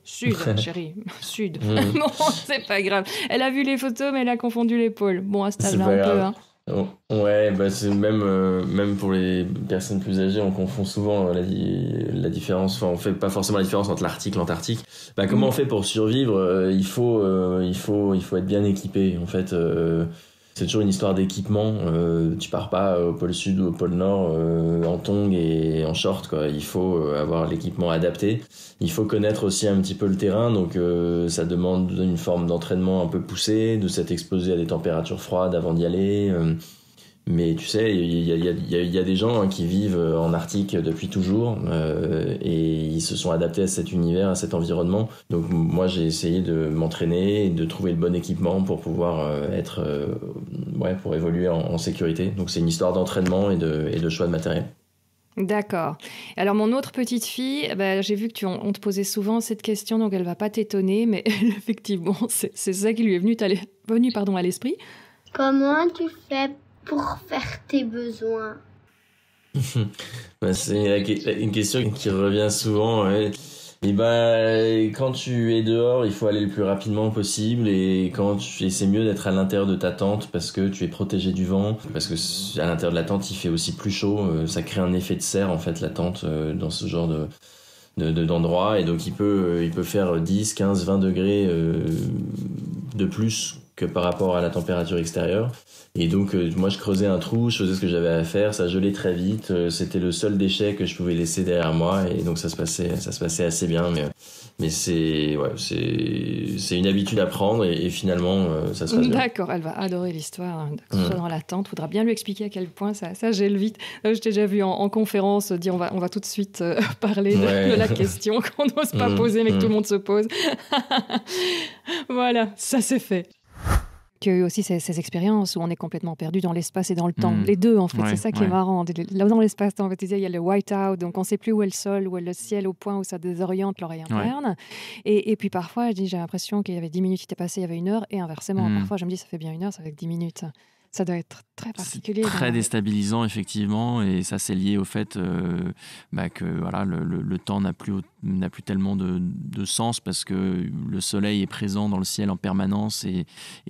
Sud, chérie, sud. Mm. non, c'est pas grave. Elle a vu les photos, mais elle a confondu l'épaule. Bon, à ce stade-là, un peu. Ouais, bah c'est même, euh, même pour les personnes plus âgées, on confond souvent euh, la, la différence, enfin on fait pas forcément la différence entre l'Arctique et l'Antarctique. Bah, comment mm. on fait pour survivre euh, il, faut, il, faut, il faut être bien équipé en fait c'est toujours une histoire d'équipement. Euh, tu pars pas au pôle sud ou au pôle nord euh, en tongs et en short. Quoi. Il faut euh, avoir l'équipement adapté. Il faut connaître aussi un petit peu le terrain. Donc euh, ça demande une forme d'entraînement un peu poussée, de s'être exposé à des températures froides avant d'y aller. Mais tu sais, il y a, des gens hein, qui vivent euh, en Arctique depuis toujours euh, et ils se sont adaptés à cet univers, à cet environnement. Donc moi, j'ai essayé de m'entraîner, de trouver le bon équipement pour pouvoir euh, être, ouais, pour évoluer en, sécurité. Donc c'est une histoire d'entraînement et de, choix de matériel. D'accord. Alors mon autre petite fille, eh ben, j'ai vu que tu, on, te posait souvent cette question, donc elle va pas t'étonner, mais effectivement, c'est ça qui lui est venu, venu pardon, à l'esprit. Comment tu fais pour faire tes besoins bah, C'est une question qui revient souvent. Et bah, quand tu es dehors, il faut aller le plus rapidement possible et quand tu... c'est mieux d'être à l'intérieur de ta tente parce que tu es protégé du vent, parce que à l'intérieur de la tente, il fait aussi plus chaud, euh, ça crée un effet de serre en fait la tente euh, dans ce genre de d'endroit et donc il peut euh, il peut faire 10 15 20 degrés de plus que par rapport à la température extérieure. Et donc, euh, moi, je creusais un trou, je faisais ce que j'avais à faire, ça gelait très vite. Euh, c'était le seul déchet que je pouvais laisser derrière moi, et donc ça se passait, ça se passait assez bien. Mais, mais c'est, ouais, c'est, c'est une habitude à prendre, et, finalement, euh, ça se passe bien. D'accord, elle va adorer l'histoire. Hein, dans l'attente, faudra bien lui expliquer à quel point ça, gèle vite. je t'ai déjà vu en, conférence dire on va, on va tout de suite parler de, la question qu'on n'ose pas mm, poser, mais que mm. tout le monde se pose. voilà, ça c'est fait aussi ces, expériences où on est complètement perdu dans l'espace et dans le temps. Mm. Les deux, en fait, c'est ça qui est marrant. Là, dans l'espace-temps, en il y a le white-out, donc on ne sait plus où est le sol, où est le ciel, au point où ça désoriente l'oreille interne. Et, puis parfois, j'ai l'impression qu'il y avait 10 minutes qui étaient passées, il y avait une heure, et inversement. Mm. Parfois, je me dis, ça fait bien une heure, ça fait 10 minutes ça doit être très particulier. Très déstabilisant, effectivement, et ça, c'est lié au fait euh, bah, que voilà, le, temps n'a plus autant n'a plus tellement de, sens parce que le soleil est présent dans le ciel en permanence et,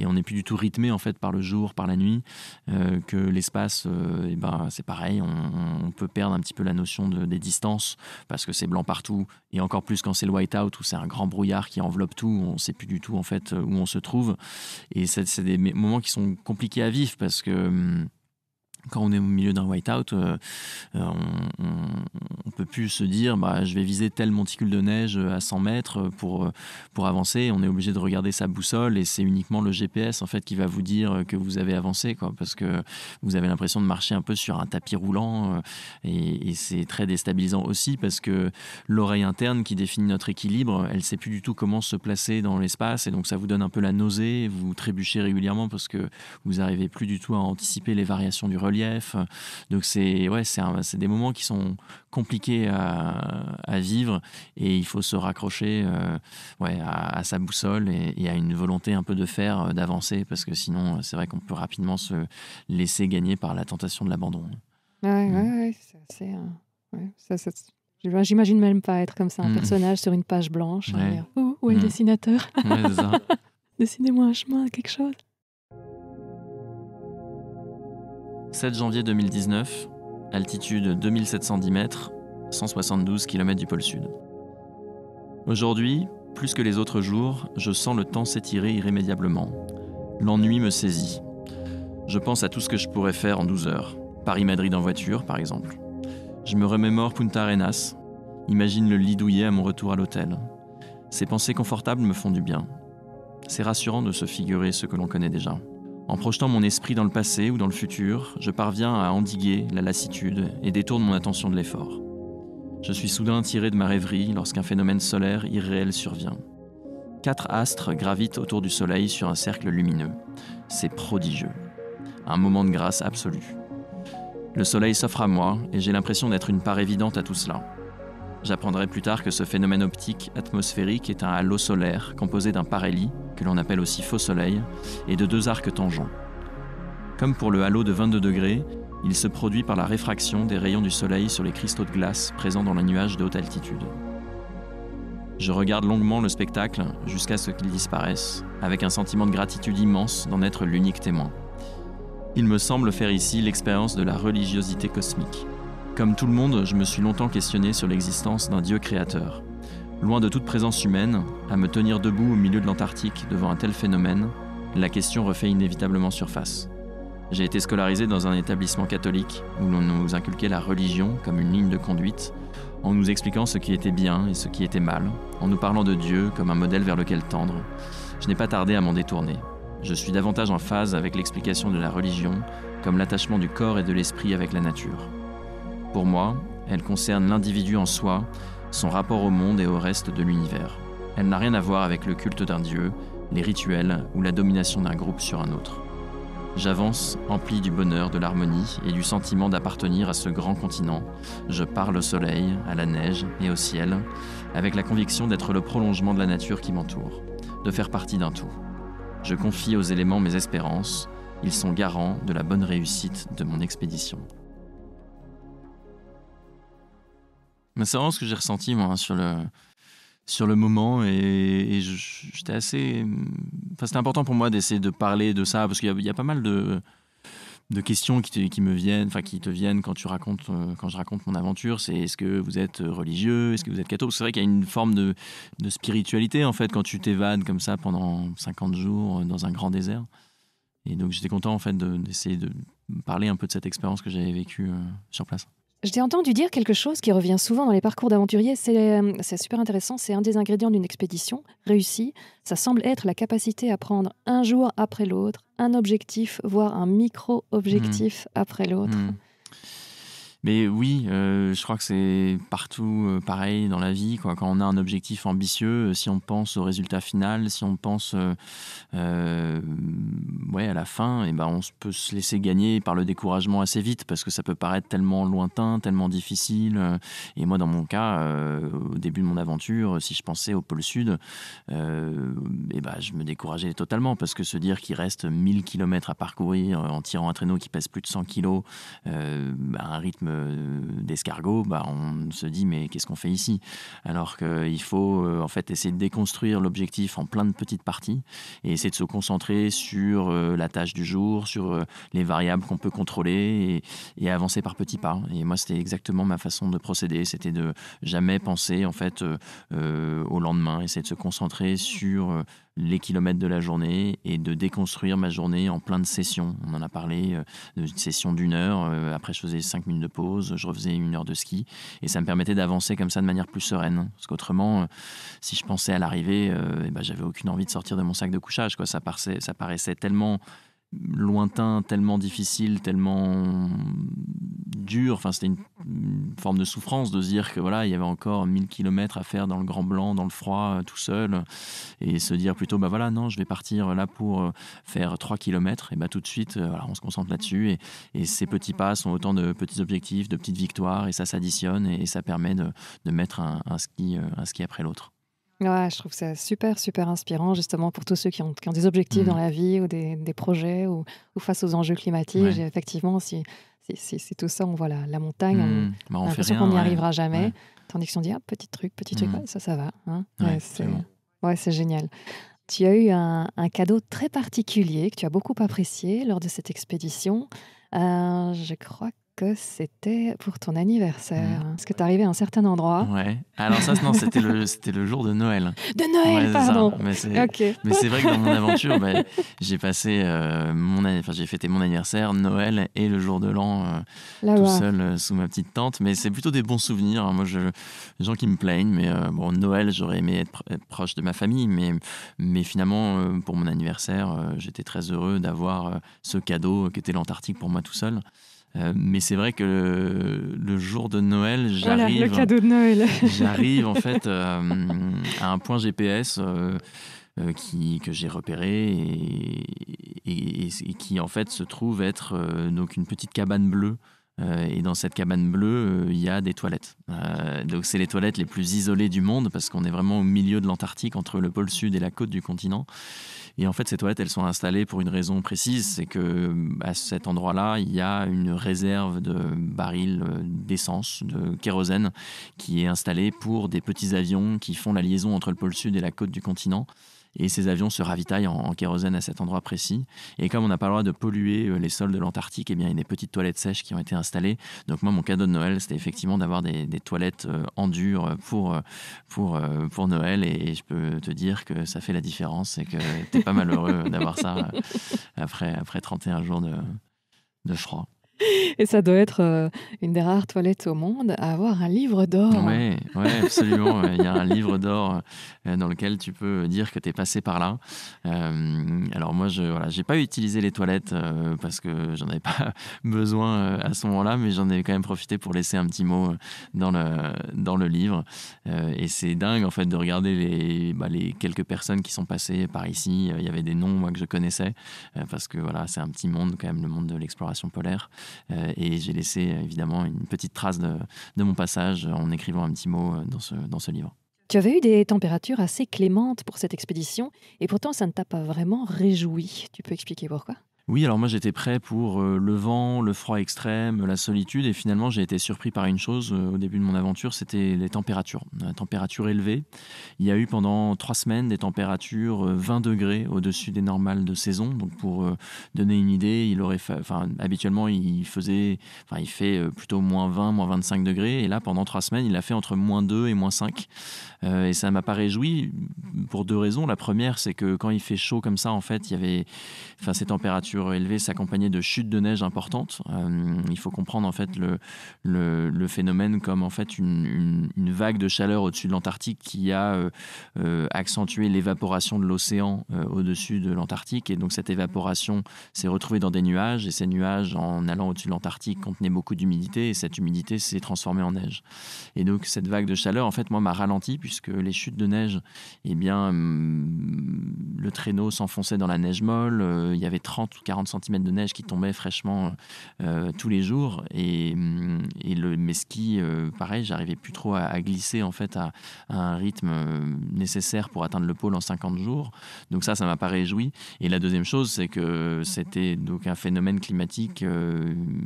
on n'est plus du tout rythmé en fait par le jour, par la nuit, euh, que l'espace, euh, eh ben, c'est pareil, on, peut perdre un petit peu la notion des distances parce que c'est blanc partout et encore plus quand c'est le white-out où c'est un grand brouillard qui enveloppe tout, on ne sait plus du tout en fait euh, où on se trouve et c'est, des moments qui sont compliqués à vivre parce que hum, quand on est au milieu d'un whiteout, euh, euh, on, ne peut plus se dire bah, je vais viser tel monticule de neige à 100 mètres pour, pour avancer. On est obligé de regarder sa boussole et c'est uniquement le GPS en fait qui va vous dire que vous avez avancé quoi, parce que vous avez l'impression de marcher un peu sur un tapis roulant euh, et, c'est très déstabilisant aussi parce que l'oreille interne qui définit notre équilibre, elle sait plus du tout comment se placer dans l'espace et donc ça vous donne un peu la nausée, vous trébuchez régulièrement parce que vous n'arrivez plus du tout à anticiper les variations du relief relief. Donc c'est ouais, c'est des moments qui sont compliqués à, vivre et il faut se raccrocher euh, ouais, à, sa boussole et, à une volonté un peu de faire, euh, d'avancer, parce que sinon euh, c'est vrai qu'on peut rapidement se laisser gagner par la tentation de l'abandon. Ouais, ouais, mm. c'est J'imagine même pas être comme ça, un mm. personnage sur une page blanche. Hein, ou un mm. dessinateur Dessinez-moi un chemin, quelque chose. 7 janvier 2019, altitude 2710 mètres, 172 km du pôle sud. Aujourd'hui, plus que les autres jours, je sens le temps s'étirer irrémédiablement. L'ennui me saisit. Je pense à tout ce que je pourrais faire en 12 heures. Paris-Madrid en voiture, par exemple. Je me remémore Punta Arenas. Imagine le lit douillet à mon retour à l'hôtel. Ces pensées confortables me font du bien. C'est rassurant de se figurer ce que l'on connaît déjà. En projetant mon esprit dans le passé ou dans le futur, je parviens à endiguer la lassitude et détourne mon attention de l'effort. Je suis soudain tiré de ma rêverie lorsqu'un phénomène solaire irréel survient. Quatre astres gravitent autour du Soleil sur un cercle lumineux. C'est prodigieux. Un moment de grâce absolue. Le Soleil s'offre à moi et j'ai l'impression d'être une part évidente à tout cela. J'apprendrai plus tard que ce phénomène optique atmosphérique est un halo solaire composé d'un parélie, que l'on appelle aussi faux soleil, et de deux arcs tangents. Comme pour le halo de 22 degrés, il se produit par la réfraction des rayons du soleil sur les cristaux de glace présents dans les nuages de haute altitude. Je regarde longuement le spectacle jusqu'à ce qu'il disparaisse, avec un sentiment de gratitude immense d'en être l'unique témoin. Il me semble faire ici l'expérience de la religiosité cosmique. Comme tout le monde, je me suis longtemps questionné sur l'existence d'un Dieu créateur. Loin de toute présence humaine, à me tenir debout au milieu de l'Antarctique devant un tel phénomène, la question refait inévitablement surface. J'ai été scolarisé dans un établissement catholique où l'on nous inculquait la religion comme une ligne de conduite, en nous expliquant ce qui était bien et ce qui était mal, en nous parlant de Dieu comme un modèle vers lequel tendre. Je n'ai pas tardé à m'en détourner. Je suis davantage en phase avec l'explication de la religion, comme l'attachement du corps et de l'esprit avec la nature. Pour moi, elle concerne l'individu en soi, son rapport au monde et au reste de l'univers. Elle n'a rien à voir avec le culte d'un dieu, les rituels ou la domination d'un groupe sur un autre. J'avance, empli du bonheur, de l'harmonie et du sentiment d'appartenir à ce grand continent. Je parle au soleil, à la neige et au ciel, avec la conviction d'être le prolongement de la nature qui m'entoure, de faire partie d'un tout. Je confie aux éléments mes espérances, ils sont garants de la bonne réussite de mon expédition. Mais c'est vraiment ce que j'ai ressenti, moi, sur le, sur le moment. Et, j'étais assez. Enfin, c'était important pour moi d'essayer de parler de ça, parce qu'il y, a pas mal de, de questions qui, te, qui me viennent, enfin, qui te viennent quand, tu racontes, euh, quand je raconte mon aventure. C'est est-ce que vous êtes euh, religieux Est-ce que vous êtes catho C'est vrai qu'il y a une forme de, de, spiritualité, en fait, quand tu t'évades comme ça pendant 50 jours euh, dans un grand désert. Et donc, j'étais content, en fait, d'essayer de, parler un peu de cette expérience que j'avais vécue sur place. J'ai entendu dire quelque chose qui revient souvent dans les parcours d'aventuriers. Euh, c'est, super intéressant. C'est un des ingrédients d'une expédition réussie. Ça semble être la capacité à prendre un jour après l'autre, un objectif, voire un micro-objectif mmh. après l'autre. Mmh. Mais oui, euh, je crois que c'est partout euh, pareil dans la vie. Quoi. Quand on a un objectif ambitieux, euh, si on pense au résultat final, si on pense ouais, à la fin, et eh ben on peut se laisser gagner par le découragement assez vite parce que ça peut paraître tellement lointain, tellement difficile. Et moi, dans mon cas, au début de mon aventure, si je pensais au pôle sud, et eh ben, je me décourageais totalement parce que se dire qu'il reste 1000 km à parcourir en tirant un traîneau qui pèse plus de 100 kg, à un rythme euh, d'escargot, bah, on se dit mais qu'est-ce qu'on fait ici Alors qu'il faut euh, en fait essayer de déconstruire l'objectif en plein de petites parties et essayer de se concentrer sur euh, la tâche du jour, sur les variables qu'on peut contrôler et, avancer par petits pas. Et moi, c'était exactement ma façon de procéder, c'était de jamais penser en fait au lendemain, essayer de se concentrer sur les kilomètres de la journée et de déconstruire ma journée en plein de sessions. On en a parlé euh, d'une session d'une heure, euh, après je faisais cinq minutes de pause, je refaisais une heure de ski et ça me permettait d'avancer comme ça de manière plus sereine. Parce qu'autrement, euh, si je pensais à l'arrivée, eh ben, j'avais aucune envie de sortir de mon sac de couchage. Quoi. ça paraissait tellement lointain, tellement difficile, tellement dur. Enfin, c'était une, forme de souffrance de se dire que voilà, il y avait encore 1000 km à faire dans le grand blanc, dans le froid, euh, tout seul. Et se dire plutôt, bah voilà, non, je vais partir euh, là pour euh, faire 3 km. Et bah tout de suite, voilà, on se concentre là-dessus. Et, ces petits pas sont autant de petits objectifs, de petites victoires. Et ça s'additionne et, ça permet de, mettre un ski, un ski après l'autre je trouve ça super, super inspirant, justement, pour tous ceux qui ont, qui ont des objectifs dans mm. la vie ou des, des projets ou, ou, face aux enjeux climatiques. Et effectivement, si, c'est tout ça, on voit la, montagne, on, mm. bah, l'impression qu'on n'y arrivera jamais. Tandis que si on dit, ah, petit truc, petit truc, mm. ça, ça va. Hein c'est génial. Tu as eu un, cadeau très particulier que tu as beaucoup apprécié lors de cette expédition. Euh, je crois que c'était pour ton anniversaire. Est-ce que tu arrivé à un certain endroit. Ouais. Alors ça, c'était le, jour de Noël. De Noël, pardon. Mais c'est, vrai que dans mon aventure, bah, j'ai passé euh, mon, fêté mon anniversaire, Noël et le jour de l'an euh, tout seul euh, sous ma petite tante Mais c'est plutôt des bons souvenirs. Moi, je, les gens qui me plaignent, mais bon, Noël, j'aurais aimé être, proche de ma famille, mais, mais finalement, pour mon anniversaire, j'étais très heureux d'avoir ce cadeau qui était l'Antarctique pour moi tout seul. Euh, mais c'est vrai que le, jour de Noël, j'arrive. j'arrive en fait euh, à un point GPS euh, que j'ai repéré et, qui en fait se trouve être donc une petite cabane bleue euh, et dans cette cabane bleue, euh, il y a des toilettes. Euh, donc c'est les toilettes les plus isolées du monde parce qu'on est vraiment au milieu de l'Antarctique, entre le pôle sud et la côte du continent. Et en fait, ces toilettes, elles sont installées pour une raison précise, c'est que à cet endroit-là, il y a une réserve de barils d'essence, de kérosène, qui est installée pour des petits avions qui font la liaison entre le pôle sud et la côte du continent et ces avions se ravitaillent en, kérosène à cet endroit précis. Et comme on n'a pas le droit de polluer euh, les sols de l'Antarctique, eh bien, il y a des petites toilettes sèches qui ont été installées. Donc moi, mon cadeau de Noël, c'était effectivement d'avoir des, toilettes euh, en dur euh, pour, pour, pour Noël. Et, je peux te dire que ça fait la différence et que tu n'es pas malheureux d'avoir ça après, après 31 jours de froid. Et ça doit être euh, une des rares toilettes au monde à avoir un livre d'or. Oui, absolument. Il y a un livre d'or euh, dans lequel tu peux dire que tu es passé par là. Euh, alors moi, je n'ai pas utilisé les toilettes parce que j'en avais pas besoin à ce moment-là, mais j'en ai quand même profité pour laisser un petit mot dans le, dans le livre. et c'est dingue, en fait, de regarder les, bah, les quelques personnes qui sont passées par ici. Il y avait des noms, moi, que je connaissais, parce que voilà, c'est un petit monde, quand même, le monde de l'exploration polaire. Euh, et j'ai laissé évidemment une petite trace de, mon passage en écrivant un petit mot euh, dans ce, dans ce livre. Tu avais eu des températures assez clémentes pour cette expédition et pourtant ça ne t'a pas vraiment réjoui. Tu peux expliquer pourquoi oui, alors moi j'étais prêt pour euh, le vent, le froid extrême, la solitude, et finalement j'ai été surpris par une chose euh, au début de mon aventure, c'était les températures. La température élevée. Il y a eu pendant trois semaines des températures 20 euh, degrés au-dessus des normales de saison. Donc pour donner une idée, il aurait habituellement il faisait, enfin il fait plutôt moins 20, moins 25 degrés, et là pendant trois semaines il a fait entre moins 2 et moins 5. et ça m'a pas réjoui pour deux raisons. La première, c'est que quand il fait chaud comme ça, en fait, il y avait, enfin ces températures élevé s'accompagnait de chutes de neige importantes. Euh, il faut comprendre en fait le, le, phénomène comme en fait une, vague de chaleur au-dessus de l'Antarctique qui a euh, euh, accentué l'évaporation de l'océan au-dessus de l'Antarctique. Et donc cette évaporation s'est retrouvée dans des nuages et ces nuages, en allant au-dessus de l'Antarctique, contenaient beaucoup d'humidité et cette humidité s'est transformée en neige. Et donc cette vague de chaleur, en fait, moi, m'a ralenti puisque les chutes de neige, et eh bien, mm, le traîneau s'enfonçait dans la neige molle. il y avait 30 40 cm de neige qui tombait fraîchement euh, euh, tous les jours. Et, mm, le, mes skis, euh, pareil, j'arrivais plus trop à, glisser en fait à, un rythme nécessaire pour atteindre le pôle en 50 jours. Donc ça, ça m'a pas réjoui. Et la deuxième chose, c'est que c'était donc un phénomène climatique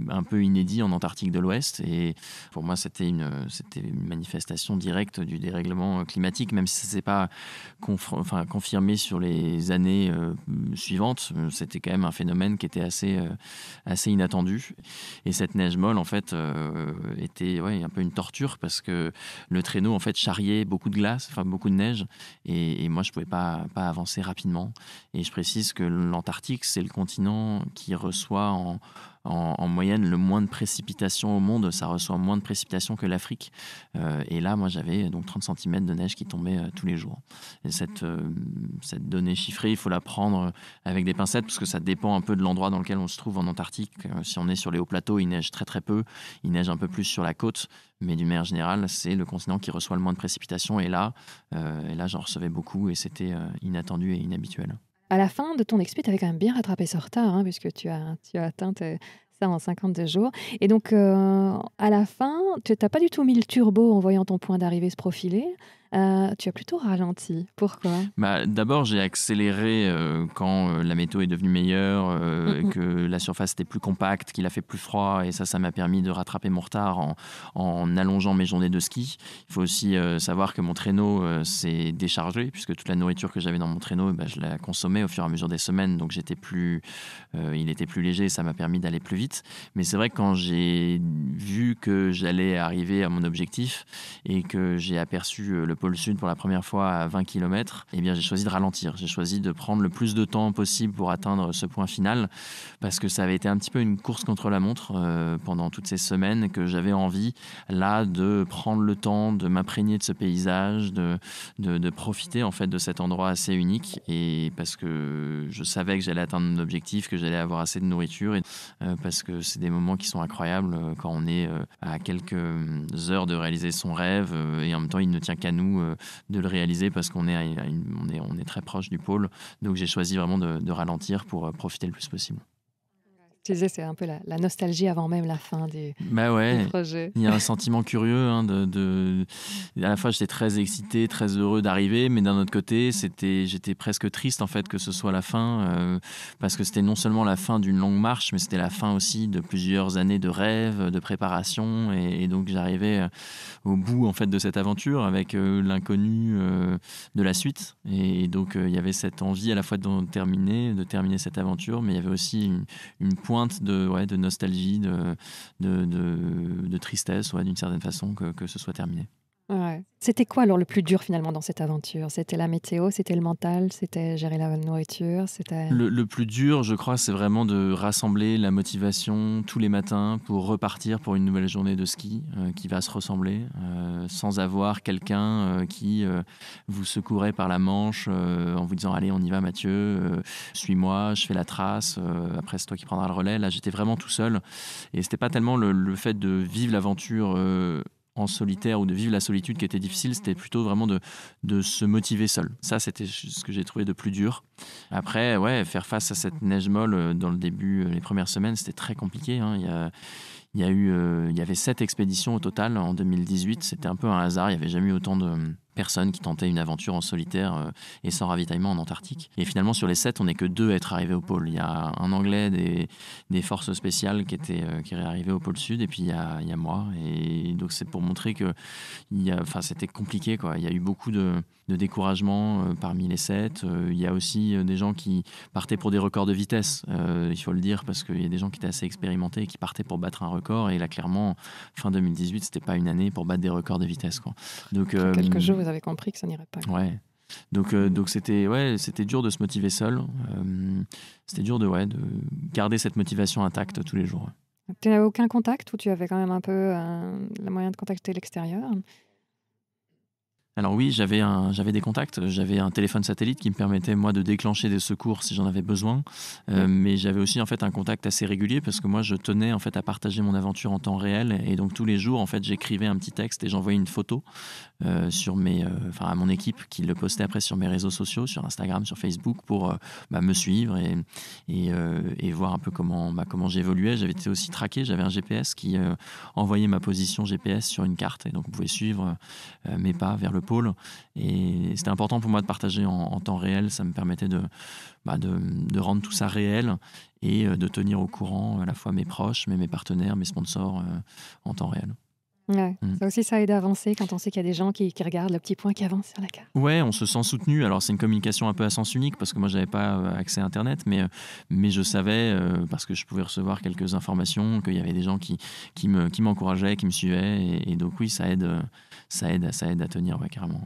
un peu inédit en Antarctique de l'Ouest. Et pour moi, c'était une, c'était une manifestation directe du dérèglement climatique, même si ça s'est pas enfin, confirmé sur les années suivantes. C'était quand même un phénomène phénomène qui était assez, euh, assez inattendu. Et cette neige molle, en fait, euh, était un peu une torture parce que le traîneau, en fait, charriait beaucoup de glace, enfin beaucoup de neige. Et, moi, je ne pouvais pas, pas avancer rapidement. Et je précise que l'Antarctique, c'est le continent qui reçoit en, en, moyenne le moins de précipitations au monde. Ça reçoit moins de précipitations que l'Afrique. Euh, et là, moi, j'avais donc 30 cm de neige qui tombait euh, tous les jours. Et euh, cette, donnée chiffrée, il faut la prendre avec des pincettes parce que ça dépend un peu de l'endroit dans lequel on se trouve en Antarctique. si on est sur les hauts plateaux, il neige très très peu. Il neige un peu plus sur la côte. Mais d'une manière générale, c'est le continent qui reçoit le moins de précipitations. Et là, et là j'en recevais beaucoup et c'était inattendu et inhabituel. À la fin de ton expédition, tu avais quand même bien rattrapé ce retard, hein, puisque tu as, tu as atteint euh, ça en 52 jours. Et donc, euh, à la fin, tu n'as pas du tout mis le turbo en voyant ton point d'arrivée se profiler. Euh, tu as plutôt ralenti. Pourquoi bah, D'abord, j'ai accéléré euh, quand euh, la météo est devenue meilleure, mm, mm. que la surface était plus compacte, qu'il a fait plus froid. Et ça, ça m'a permis de rattraper mon retard en, allongeant mes journées de ski. Il faut aussi savoir que mon traîneau s'est déchargé, puisque toute la nourriture que j'avais dans mon traîneau, bah, je la consommais au fur et à mesure des semaines. Donc, j'étais plus, il était plus léger et ça m'a permis d'aller plus vite. Mais c'est vrai que quand j'ai vu que j'allais arriver à mon objectif et que j'ai aperçu le pôle sud pour la première fois à 20 km, et bien j'ai choisi de ralentir. J'ai choisi de prendre le plus de temps possible pour atteindre ce point final parce que ça avait été un petit peu une course contre la montre euh, pendant toutes ces semaines que j'avais envie là de prendre le temps de m'imprégner de ce paysage, de, de, profiter en fait de cet endroit assez unique et parce que je savais que j'allais atteindre mon objectif, que j'allais avoir assez de nourriture et, euh, parce que c'est des moments qui sont incroyables euh, quand on est à quelques heures de réaliser son rêve et en même temps il ne tient qu'à nous euh, de le réaliser parce qu'on est, on est, on est très proche du pôle. Donc j'ai choisi vraiment de ralentir pour euh, profiter le plus possible c'est un peu la, nostalgie avant même la fin du, bah projet. Il y a un sentiment curieux. Hein, de, À la fois, j'étais très excité, très heureux d'arriver, mais d'un autre côté, c'était, j'étais presque triste en fait que ce soit la fin, euh, parce que c'était non seulement la fin d'une longue marche, mais c'était la fin aussi de plusieurs années de rêves, de préparation, et, donc j'arrivais euh, au bout en fait de cette aventure avec euh, l'inconnu de la suite. Et, donc, il y avait cette envie à la fois de terminer, de terminer cette aventure, mais il y avait aussi une, une pointe de, de nostalgie, de, tristesse, ouais, d'une certaine façon, que ce soit terminé. Ouais. C'était quoi alors le plus dur finalement dans cette aventure C'était la météo, c'était le mental, c'était gérer la nourriture, c'était... Le, plus dur, je crois, c'est vraiment de rassembler la motivation tous les matins pour repartir pour une nouvelle journée de ski euh, qui va se ressembler, euh, sans avoir quelqu'un euh, qui vous secourait par la manche en vous disant allez on y va Mathieu, suis-moi, je fais la trace, après c'est toi qui prendras le relais. Là j'étais vraiment tout seul et c'était pas tellement le fait de vivre l'aventure solitaire ou de vivre la solitude qui était difficile, c'était plutôt vraiment de, de se motiver seul. Ça, c'était ce que j'ai trouvé de plus dur. Après, ouais, faire face à cette neige molle euh, dans le début, euh, les premières semaines, c'était très compliqué. Hein. Il, y a, il, y eu, euh, il y avait sept expéditions au total en 2018. C'était un peu un hasard. Il n'y avait jamais eu autant de qui tentaient une aventure en solitaire euh, et sans ravitaillement en Antarctique. Et finalement, sur les sept, on n'est que deux à être arrivés au pôle. Il y a un Anglais des, forces spéciales qui, était, euh, qui est arrivé au pôle sud, et puis il y a, moi. Et donc, c'est pour montrer que il enfin, c'était compliqué. Quoi. Il y a eu beaucoup de de découragement euh, parmi les sept. Euh, il y a aussi euh, des gens qui partaient pour des records de vitesse, il faut le dire, parce qu'il y a des gens qui étaient assez expérimentés et qui partaient pour battre un record. Et là, clairement, fin 2018, c'était pas une année pour battre des records de vitesse. Quoi. Donc, quelques jours, vous avez compris que ça n'irait pas. Ouais. Donc, donc c'était ouais, c'était dur de se motiver seul. c'était dur de, ouais, de garder cette motivation intacte tous les jours. Tu n'avais aucun contact ou tu avais quand même un peu la le moyen de contacter l'extérieur alors oui, j'avais j'avais des contacts, j'avais un téléphone satellite qui me permettait moi de déclencher des secours si j'en avais besoin, euh, mais j'avais aussi en fait un contact assez régulier parce que moi je tenais en fait à partager mon aventure en temps réel et donc tous les jours en fait j'écrivais un petit texte et j'envoyais une photo euh, sur mes, euh, enfin à mon équipe qui le postait après sur mes réseaux sociaux, sur Instagram, sur Facebook, pour euh, bah, me suivre et, voir un peu comment, bah, comment j'évoluais. J'avais été aussi traqué, j'avais un GPS qui envoyait ma position GPS sur une carte et donc vous pouvait suivre mes pas vers le pôle. Et c'était important pour moi de partager en, temps réel, ça me permettait bah, de, de rendre tout ça réel et de tenir au courant à la fois mes proches, mais mes partenaires, mes sponsors en temps réel. Ouais. Mm. Ça aussi, ça aide à avancer quand on sait qu'il y a des gens qui, regardent le petit point qui avance sur la carte. Ouais, on se sent soutenu. Alors, c'est une communication un peu à sens unique parce que moi, je n'avais pas euh, accès à Internet, mais, euh, mais je savais, euh, parce que je pouvais recevoir quelques informations, qu'il y avait des gens qui, qui m'encourageaient, me, qui, qui me suivaient. Et, donc, oui, ça aide, ça aide, ça aide à tenir, ouais, carrément.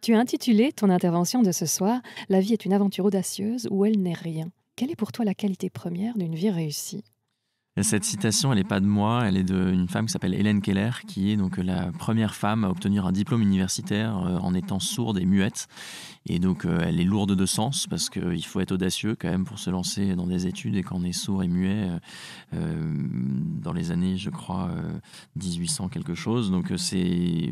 Tu as intitulé ton intervention de ce soir La vie est une aventure audacieuse où elle n'est rien. Quelle est pour toi la qualité première d'une vie réussie cette citation, elle n'est pas de moi, elle est d'une femme qui s'appelle Hélène Keller, qui est donc la première femme à obtenir un diplôme universitaire euh, en étant sourde et muette. Et donc, euh, elle est lourde de sens parce qu'il faut être audacieux quand même pour se lancer dans des études. Et quand on est sourd et muet, euh, euh, dans les années, je crois, 1800 quelque chose. Donc, c'est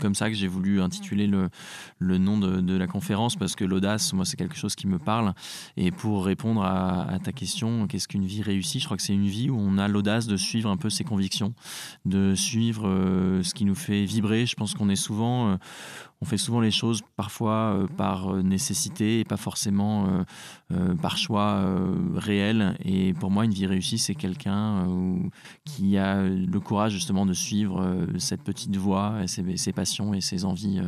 comme ça que j'ai voulu intituler le, le nom de, la conférence parce que l'audace, moi, c'est quelque chose qui me parle. Et pour répondre à, ta question, qu'est-ce qu'une vie réussie Je crois que c'est une vie où on a l'audace de suivre un peu ses convictions, de suivre ce qui nous fait vibrer. Je pense qu'on est souvent on fait souvent les choses parfois euh, par euh, nécessité et pas forcément euh, par choix réel. Et pour moi, une vie réussie, c'est quelqu'un qui a le courage justement de suivre cette petite voie, et ses, passions et ses envies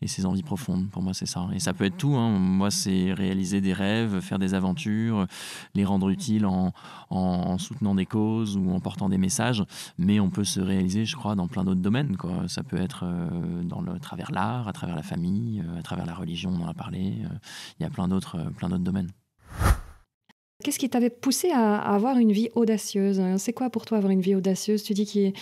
et ses envies profondes. Pour moi, c'est ça. Et ça peut être tout. Hein. Moi, c'est réaliser des rêves, faire des aventures, les rendre utiles en, soutenant des causes ou en portant des messages. Mais on peut se réaliser, je crois, dans plein d'autres domaines. Quoi. Ça peut être euh, dans le, à travers l'art, à travers la famille, euh, à travers la religion, on en a parlé. Euh. Il y a plein d'autres, plein d'autres domaines. Qu'est-ce qui t'avait poussé à, avoir une vie audacieuse C'est quoi pour toi avoir une vie audacieuse Tu dis que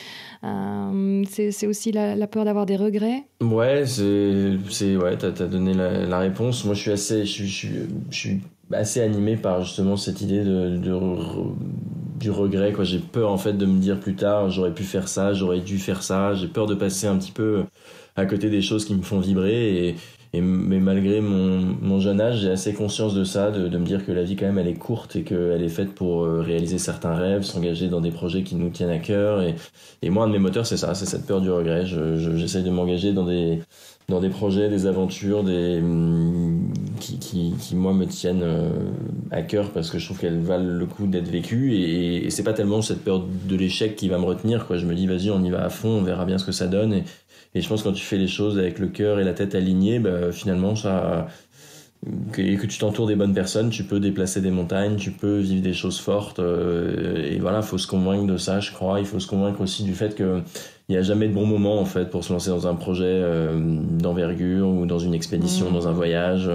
euh, c'est aussi la, peur d'avoir des regrets Ouais, c'est ouais, t'as as donné la, réponse. Moi, je suis assez, je, suis assez animé par justement cette idée de, du regret quoi j'ai peur en fait de me dire plus tard j'aurais pu faire ça j'aurais dû faire ça j'ai peur de passer un petit peu à côté des choses qui me font vibrer et, mais malgré mon, jeune âge, j'ai assez conscience de ça, de, me dire que la vie quand même elle est courte et qu'elle est faite pour euh, réaliser certains rêves, s'engager dans des projets qui nous tiennent à cœur. Et, et moi, un de mes moteurs, c'est ça, c'est cette peur du regret. J'essaie je, de m'engager dans des, dans des projets, des aventures, des, mm, qui, qui, qui moi me tiennent euh, à cœur parce que je trouve qu'elles valent le coup d'être vécues. Et, et c'est pas tellement cette peur de l'échec qui va me retenir. Quoi. Je me dis, vas-y, on y va à fond, on verra bien ce que ça donne. Et, et je pense que quand tu fais les choses avec le cœur et la tête alignées, bah, finalement, ça, que, et que tu t'entoures des bonnes personnes, tu peux déplacer des montagnes, tu peux vivre des choses fortes. Euh, et voilà, faut se convaincre de ça, je crois. Il faut se convaincre aussi du fait que il n'y a jamais de bon moment en fait pour se lancer dans un projet euh, d'envergure ou dans une expédition, mm. dans un voyage.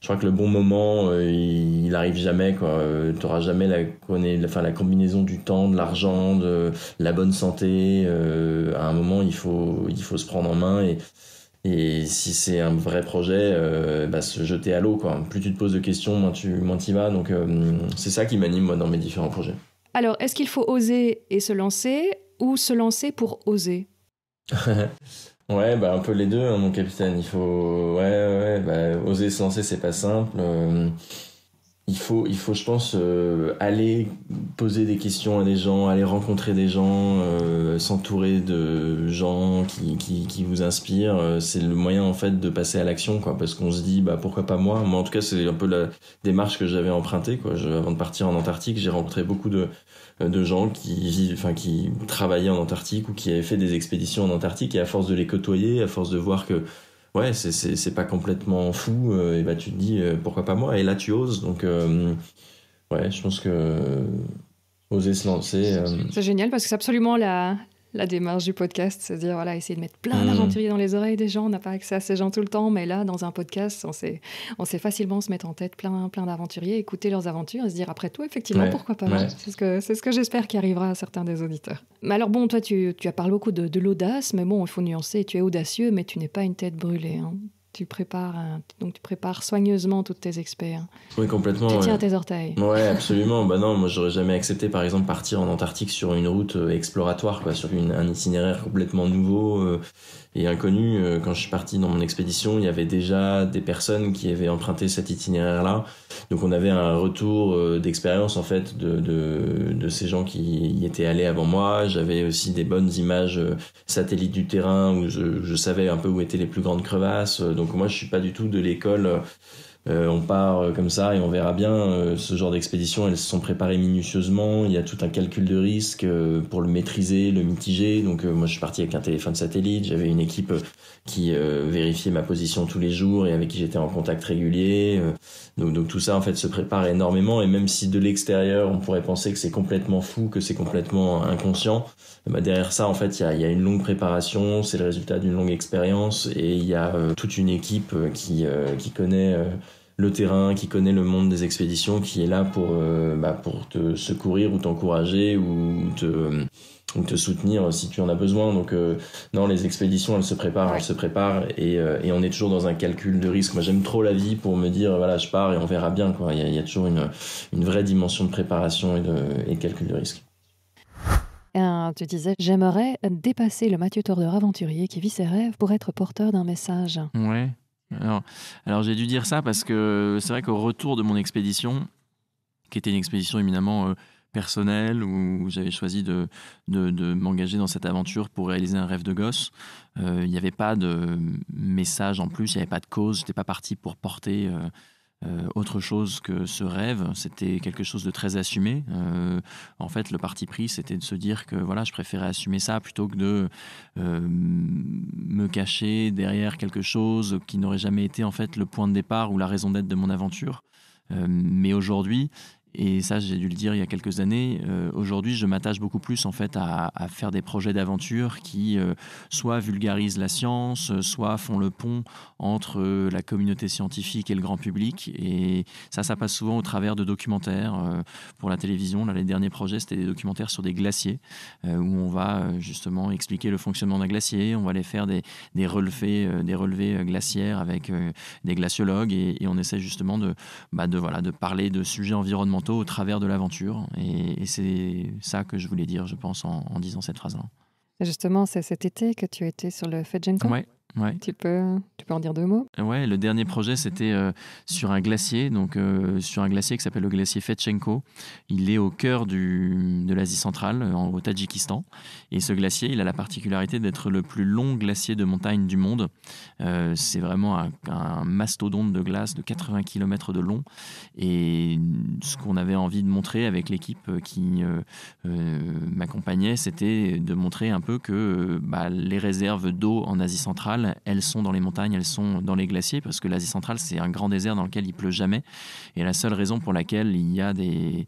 Je crois que le bon moment, euh, il, n'arrive arrive jamais quoi. tu n'auras jamais la, la, la combinaison du temps, de l'argent, de la bonne santé. à un moment, il faut, il faut se prendre en main et et si c'est un vrai projet, euh, bah, se jeter à l'eau. Quoi. Plus tu te poses de questions, moins tu moins y vas. Donc euh, c'est ça qui m'anime moi dans mes différents projets. Alors, est-ce qu'il faut oser et se lancer ou se lancer pour oser Ouais, bah un peu les deux, hein, mon capitaine. Il faut, ouais, ouais, bah, oser se lancer, c'est pas simple. Euh, il faut, il faut, je pense, euh, aller poser des questions à des gens, aller rencontrer des gens, euh, s'entourer de gens qui, qui, vous inspirent. Euh, c'est le moyen en fait de passer à l'action, quoi, parce qu'on se dit, bah pourquoi pas moi. Moi, en tout cas, c'est un peu la démarche que j'avais empruntée, quoi. Je, avant de partir en Antarctique, j'ai rencontré beaucoup de de gens qui vivent, enfin qui travaillaient en Antarctique ou qui avaient fait des expéditions en Antarctique, et à force de les côtoyer, à force de voir que ouais, c'est pas complètement fou. Euh, et bah, tu te dis, euh, pourquoi pas moi Et là, tu oses. Donc, euh, ouais, je pense que oser se lancer. C'est génial parce que c'est absolument la, la démarche du podcast, c'est-à-dire voilà, essayer de mettre plein mm. d'aventuriers dans les oreilles des gens. On n'a pas accès à ces gens tout le temps, mais là, dans un podcast, on sait, facilement se mettre en tête plein, plein d'aventuriers, écouter leurs aventures et se dire après tout, effectivement, pourquoi pas hein. C'est ce que, ce que j'espère qui arrivera à certains des auditeurs. Mais alors bon, toi, tu, tu as parlé beaucoup de, de l'audace, mais bon, il faut nuancer. Tu es audacieux, mais tu n'es pas une tête brûlée. Hein tu prépares, donc tu prépares soigneusement toutes tes experts. Hein. Oui, complètement. Tu tiens tes orteils. Oui, absolument. bah non, moi j'aurais jamais accepté, par exemple, partir en Antarctique sur une route euh, exploratoire, quoi, sur une, un itinéraire complètement nouveau euh, et inconnu. Euh, quand je suis parti dans mon expédition, il y avait déjà des personnes qui avaient emprunté cet itinéraire-là. Donc on avait un retour d'expérience en fait de, de, ces gens qui y étaient allés avant moi. J'avais aussi des bonnes images satellites du terrain où je, je savais un peu où étaient les plus grandes crevasses. Donc donc moi, je suis pas du tout de l'école euh, euh, on part euh, comme ça et on verra bien. Euh, ce genre d'expédition, elles se sont préparées minutieusement. Il y a tout un calcul de risque pour le maîtriser, le mitiger. Donc moi, je suis parti avec un téléphone satellite. J'avais une équipe qui vérifiait ma position tous les jours et avec qui j'étais en contact régulier. Donc, tout ça, en fait, se prépare énormément. Et même si de l'extérieur, on pourrait penser que c'est complètement fou, que c'est complètement inconscient, eh ben, derrière ça, en fait, il y a, une longue préparation. C'est le résultat d'une longue expérience et il y a toute une équipe qui, connaît le terrain, qui connaît le monde des expéditions, qui est là pour, euh, bah, pour te secourir ou t'encourager ou te, te soutenir si tu en as besoin. Donc euh, non, les expéditions, elles se préparent, elles se préparent euh, et, on est toujours dans un calcul de risque. Moi, j'aime trop la vie pour me dire, voilà, je pars et on verra bien. Quoi. Il, y a, toujours une, vraie dimension de préparation et de, calcul de risque. tu disais, j'aimerais dépasser le Mathieu Tordeur aventurier qui vit ses rêves pour être porteur d'un message. Ouais. Alors, j'ai dû dire ça parce que c'est vrai qu'au retour de mon expédition, qui était une expédition éminemment euh, personnelle, où j'avais choisi de, de, m'engager dans cette aventure pour réaliser un rêve de gosse, euh, il n'y avait pas de message en plus, il n'y avait pas de cause, j'étais pas parti pour porter... Euh, euh, autre chose que ce rêve, c'était quelque chose de très assumé. Euh, en fait, le parti pris, c'était de se dire que voilà, je préférais assumer ça plutôt que de euh, me cacher derrière quelque chose qui n'aurait jamais été en fait le point de départ ou la raison d'être de mon aventure. mais aujourd'hui, et ça, j'ai dû le dire il y a quelques années. Euh, aujourd'hui, je m'attache beaucoup plus en fait à, faire des projets d'aventure qui euh, soit vulgarisent la science, euh, soit font le pont entre la communauté scientifique et le grand public. Et ça, ça passe souvent au travers de documentaires pour la télévision. Là, les derniers projets, c'était des documentaires sur des glaciers où on va justement expliquer le fonctionnement d'un glacier. On va aller faire des, des relevés, des relevés glaciaires avec des glaciologues et, on essaie justement de, bah, de voilà de parler de sujets environnementaux au travers de l'aventure. Et, c'est ça que je voulais dire, je pense, en, disant cette phrase-là. Justement, c'est cet été que tu étais sur le Fedgenco. Tu, peux, tu peux en dire deux mots euh, Ouais, le dernier projet, c'était euh, sur un glacier, donc euh, sur un glacier qui s'appelle le glacier Fetchenko. Il est au cœur du, de l'Asie centrale, en, au Tadjikistan. Et ce glacier, il a la particularité d'être le plus long glacier de montagne du monde. c'est vraiment un, mastodonte de glace de 80 km de long. Et ce qu'on avait envie de montrer avec l'équipe qui m'accompagnait, c'était de montrer un peu que bah, les réserves d'eau en Asie centrale, elles sont dans les montagnes, elles sont dans les glaciers, parce que l'Asie centrale, c'est un grand désert dans lequel il pleut jamais. Et la seule raison pour laquelle il y a des,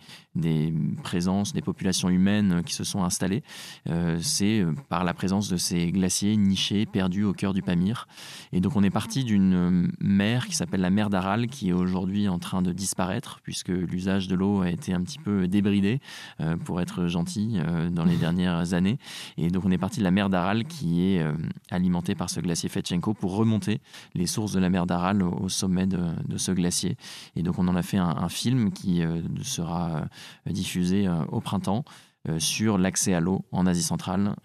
présences, des populations humaines qui se sont installées, euh, c'est par la présence de ces glaciers nichés, perdus au cœur du Pamir. Et donc on est parti d'une mer qui s'appelle la mer d'Aral, qui est aujourd'hui en train de disparaître, puisque l'usage de l'eau a été un petit peu débridé, euh, pour être gentil, euh, dans les dernières années. Et donc on est parti de la mer d'Aral, qui est alimentée par ce glacier Fetchenko pour remonter les sources de la mer d'Aral au, sommet de, ce glacier. Et donc on en a fait un, film qui euh, sera euh, diffusé euh, au printemps sur l'accès à l'eau en Asie centrale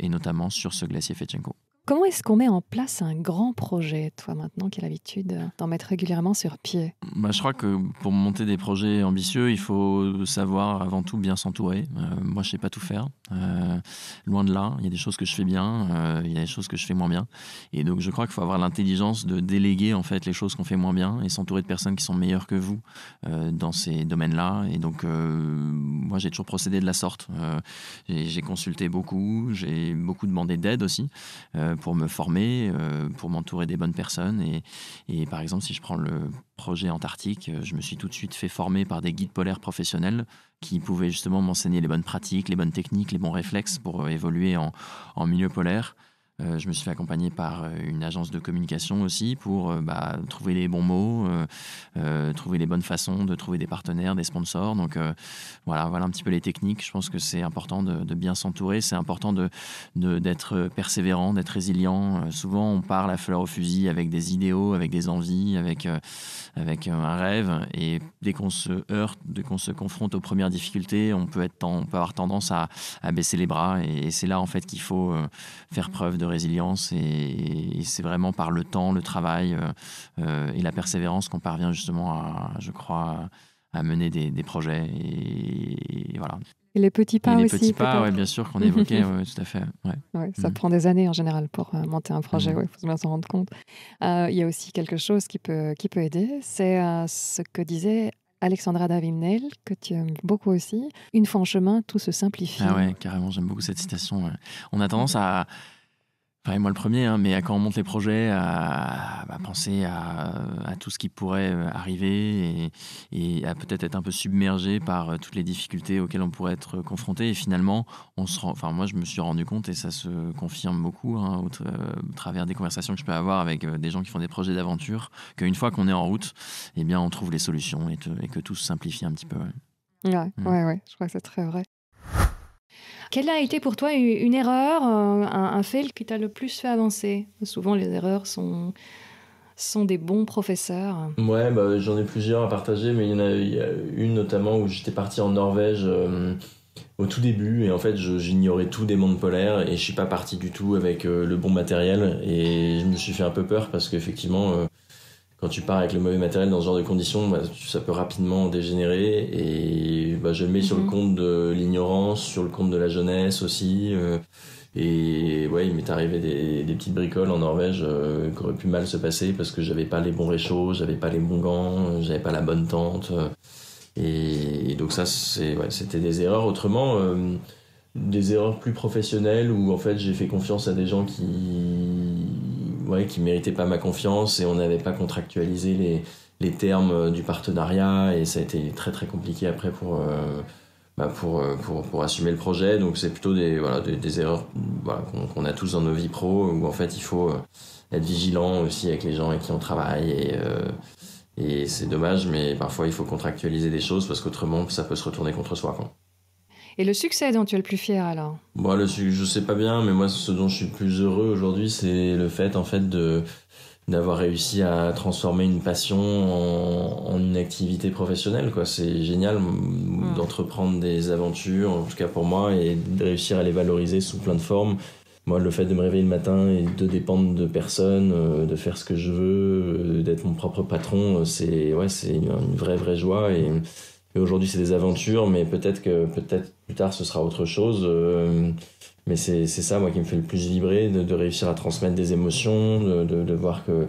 et notamment sur ce glacier Fetchenko. Comment est-ce qu'on met en place un grand projet, toi maintenant qui as l'habitude d'en mettre régulièrement sur pied bah, Je crois que pour monter des projets ambitieux, il faut savoir avant tout bien s'entourer. moi, je ne sais pas tout faire. Euh, loin de là, il y a des choses que je fais bien, euh, il y a des choses que je fais moins bien. Et donc je crois qu'il faut avoir l'intelligence de déléguer en fait les choses qu'on fait moins bien et s'entourer de personnes qui sont meilleures que vous euh, dans ces domaines-là. Et donc moi j'ai toujours procédé de la sorte. j'ai consulté beaucoup, j'ai beaucoup demandé d'aide aussi pour me former, pour m'entourer des bonnes personnes. Et, et par exemple si je prends le projet Antarctique, je me suis tout de suite fait former par des guides polaires professionnels qui pouvaient justement m'enseigner les bonnes pratiques, les bonnes techniques, les bons réflexes pour euh, évoluer en, en milieu polaire. Euh, je me suis fait accompagner par euh, une agence de communication aussi pour euh, bah, trouver les bons mots, trouver les bonnes façons de trouver des partenaires, des sponsors. Donc voilà, voilà un petit peu les techniques. Je pense que c'est important de, bien s'entourer, c'est important d'être de, d'être persévérant, d'être résilient. souvent, on part à fleur au fusil avec des idéaux, avec des envies, avec, avec un rêve. Et dès qu'on se heurte, dès qu'on se confronte aux premières difficultés, on peut, être, on peut avoir tendance à, à baisser les bras. Et, et c'est là en fait qu'il faut faire preuve de résilience et, c'est vraiment par le temps, le travail euh, euh, et la persévérance qu'on parvient justement à, je crois, à mener des, projets et, voilà. les petits pas les aussi. Les petits pas, ouais, bien sûr, qu'on évoquait, tout à fait. Ouais. ça mm. prend des années en général pour euh, monter un projet, mm. il faut bien s'en rendre compte. Il y a aussi quelque chose qui peut, qui peut aider, c'est ce que disait Alexandra Davimnel, que tu aimes beaucoup aussi. Une fois en chemin, tout se simplifie. Ah ouais, carrément, j'aime beaucoup cette citation. On a tendance à, moi le premier, hein, mais quand on monte les projets, à, bah, penser à, tout ce qui pourrait euh, arriver et, et à peut-être être un peu submergé par euh, toutes les difficultés auxquelles on pourrait être confronté. Et finalement, on se rend, enfin, moi je me suis rendu compte, et ça se confirme beaucoup hein, au, travers des conversations que je peux avoir avec euh, des gens qui font des projets d'aventure, qu'une fois qu'on est en route, eh bien, on trouve les solutions et, et que tout se simplifie un petit peu. Ouais, ouais, mm. ouais je crois que c'est très vrai. Quelle a été pour toi une erreur, euh, un, fail fait qui t'a le plus fait avancer Souvent, les erreurs sont, sont des bons professeurs. Ouais, bah, j'en ai plusieurs à partager, mais il y en a, y une notamment où j'étais parti en Norvège. Euh, au tout début et en fait j'ignorais tout des mondes polaires et je suis pas parti du tout avec euh, le bon matériel et je me suis fait un peu peur parce qu'effectivement quand tu pars avec le mauvais matériel dans ce genre de conditions, bah, ça peut rapidement dégénérer. Et bah, je mets sur le mhm. compte de l'ignorance, sur le compte de la jeunesse aussi. Euh, et ouais, il m'est arrivé des, petites bricoles en Norvège euh, qui auraient pu mal se passer parce que j'avais pas les bons réchauds, j'avais pas les bons gants, j'avais pas la bonne tente. Euh, et, donc ça, c'était des erreurs. Autrement, des erreurs plus professionnelles où en fait j'ai fait confiance à des gens qui qui qui méritait pas ma confiance et on n'avait pas contractualisé les, termes euh, du partenariat et ça a été très très compliqué après pour, euh, bah, euh, pour, pour, assumer le projet. Donc c'est plutôt des, des, erreurs qu'on a tous dans nos vies pro où en fait il faut être vigilant aussi avec les gens avec qui on travaille et, c'est dommage mais parfois il faut contractualiser des choses parce qu'autrement ça peut se retourner contre soi. Et le succès dont tu es le plus fier alors Moi, ne je sais pas bien, mais moi, ce dont je suis le plus heureux aujourd'hui, c'est le fait en fait de d'avoir réussi à transformer une passion en, une activité professionnelle quoi c'est génial hmm. d'entreprendre des aventures en tout cas pour moi et de réussir à les valoriser sous plein de formes moi le fait de me réveiller le matin et de dépendre de personne euh, de faire ce que je veux euh, d'être mon propre patron euh, c'est ouais c'est une, une, vraie vraie joie et et aujourd'hui, c'est des aventures, mais peut-être que peut-être plus tard, ce sera autre chose. Euh, mais c'est ça, moi, qui me fait le plus vibrer, de, réussir à transmettre des émotions, de, de, de voir que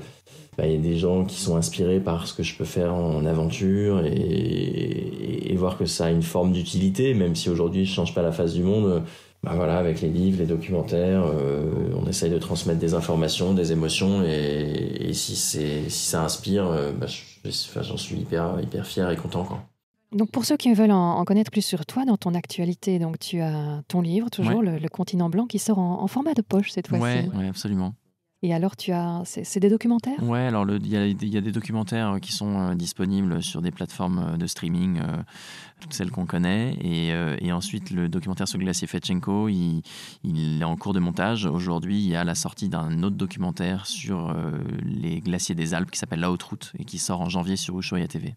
bah, il y a des gens qui sont inspirés par ce que je peux faire en aventure et, et, voir que ça a une forme d'utilité, même si aujourd'hui je change pas la face du monde. Bah voilà, avec les livres, les documentaires, euh, on essaye de transmettre des informations, des émotions, et, et si, si ça inspire, euh, bah, j'en suis hyper, hyper fier et content. Quoi. Donc pour ceux qui veulent en, connaître plus sur toi, dans ton actualité, donc tu as ton livre, toujours le, continent blanc, qui sort en, format de poche cette fois-ci. Oui, ouais, absolument. Et alors, tu as, c'est des documentaires Ouais, alors il y, a des documentaires euh, qui sont euh, disponibles sur des plateformes euh, de streaming, toutes celles qu'on connaît. Et, ensuite, le documentaire sur le glacier Fetchenko, il, est en cours de montage. Aujourd'hui, il y a la sortie d'un autre documentaire sur les glaciers des Alpes qui s'appelle La Haute Route et qui sort en janvier sur Ushuaïa TV.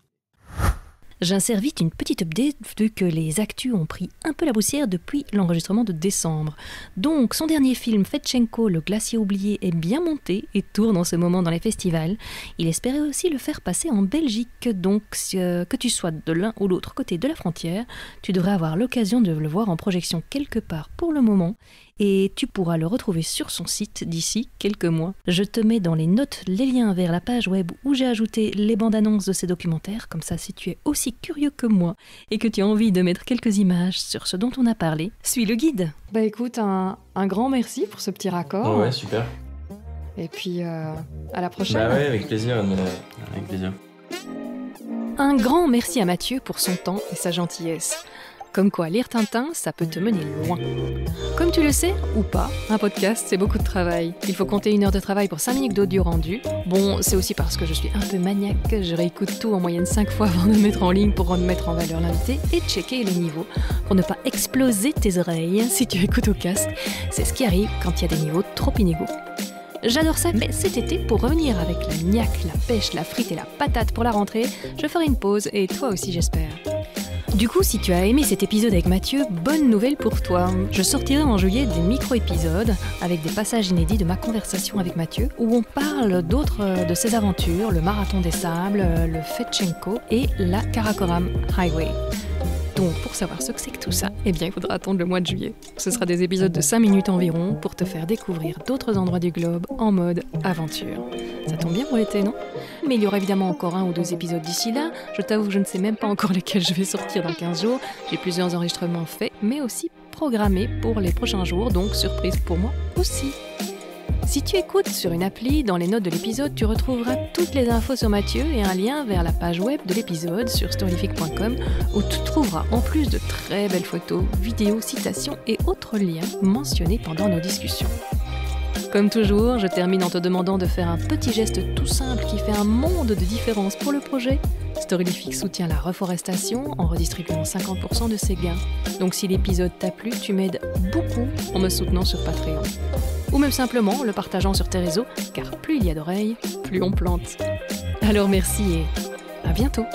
J'insère vite une petite update vu que les actus ont pris un peu la poussière depuis l'enregistrement de décembre. Donc, son dernier film, Fetchenko, Le glacier oublié, est bien monté et tourne en ce moment dans les festivals. Il espérait aussi le faire passer en Belgique, donc euh, que tu sois de l'un ou l'autre côté de la frontière, tu devrais avoir l'occasion de le voir en projection quelque part pour le moment et tu pourras le retrouver sur son site d'ici quelques mois. Je te mets dans les notes les liens vers la page web où j'ai ajouté les bandes annonces de ces documentaires, comme ça si tu es aussi curieux que moi et que tu as envie de mettre quelques images sur ce dont on a parlé, suis le guide. Bah écoute, un, grand merci pour ce petit raccord. Ah ouais, super. Et puis euh, à la bah prochaine. Bah ouais, avec plaisir. Avec plaisir. Un grand merci à Mathieu pour son temps et sa gentillesse. Comme quoi, lire Tintin, ça peut te mener loin. Comme tu le sais, ou pas, un podcast, c'est beaucoup de travail. Il faut compter une heure de travail pour 5 minutes d'audio rendu. Bon, c'est aussi parce que je suis un peu maniaque je réécoute tout en moyenne 5 fois avant de mettre en ligne pour remettre mettre en valeur l'invité et checker les niveaux pour ne pas exploser tes oreilles si tu écoutes au casque. C'est ce qui arrive quand il y a des niveaux trop inégaux. J'adore ça, mais cet été, pour revenir avec la niaque, la pêche, la frite et la patate pour la rentrée, je ferai une pause et toi aussi j'espère. Du coup, si tu as aimé cet épisode avec Mathieu, bonne nouvelle pour toi. Je sortirai en juillet des micro-épisodes avec des passages inédits de ma conversation avec Mathieu où on parle d'autres euh, de ses aventures, le marathon des sables, euh, le Fetchenko et la Karakoram Highway. Donc pour savoir ce que c'est que tout ça, eh bien il faudra attendre le mois de juillet. Ce sera des épisodes de 5 minutes environ pour te faire découvrir d'autres endroits du globe en mode aventure. Ça tombe bien pour l'été, non Mais il y aura évidemment encore un ou deux épisodes d'ici là. Je t'avoue je ne sais même pas encore lesquels je vais sortir dans 15 jours. J'ai plusieurs enregistrements faits, mais aussi programmés pour les prochains jours, donc surprise pour moi aussi. Si tu écoutes sur une appli, dans les notes de l'épisode, tu retrouveras toutes les infos sur Mathieu et un lien vers la page web de l'épisode sur storyfic.com où tu trouveras en plus de très belles photos, vidéos, citations et autres liens mentionnés pendant nos discussions. Comme toujours, je termine en te demandant de faire un petit geste tout simple qui fait un monde de différence pour le projet Storylific soutient la reforestation en redistribuant 50% de ses gains. Donc si l'épisode t'a plu, tu m'aides beaucoup en me soutenant sur Patreon. Ou même simplement en le partageant sur tes réseaux, car plus il y a d'oreilles, plus on plante. Alors merci et à bientôt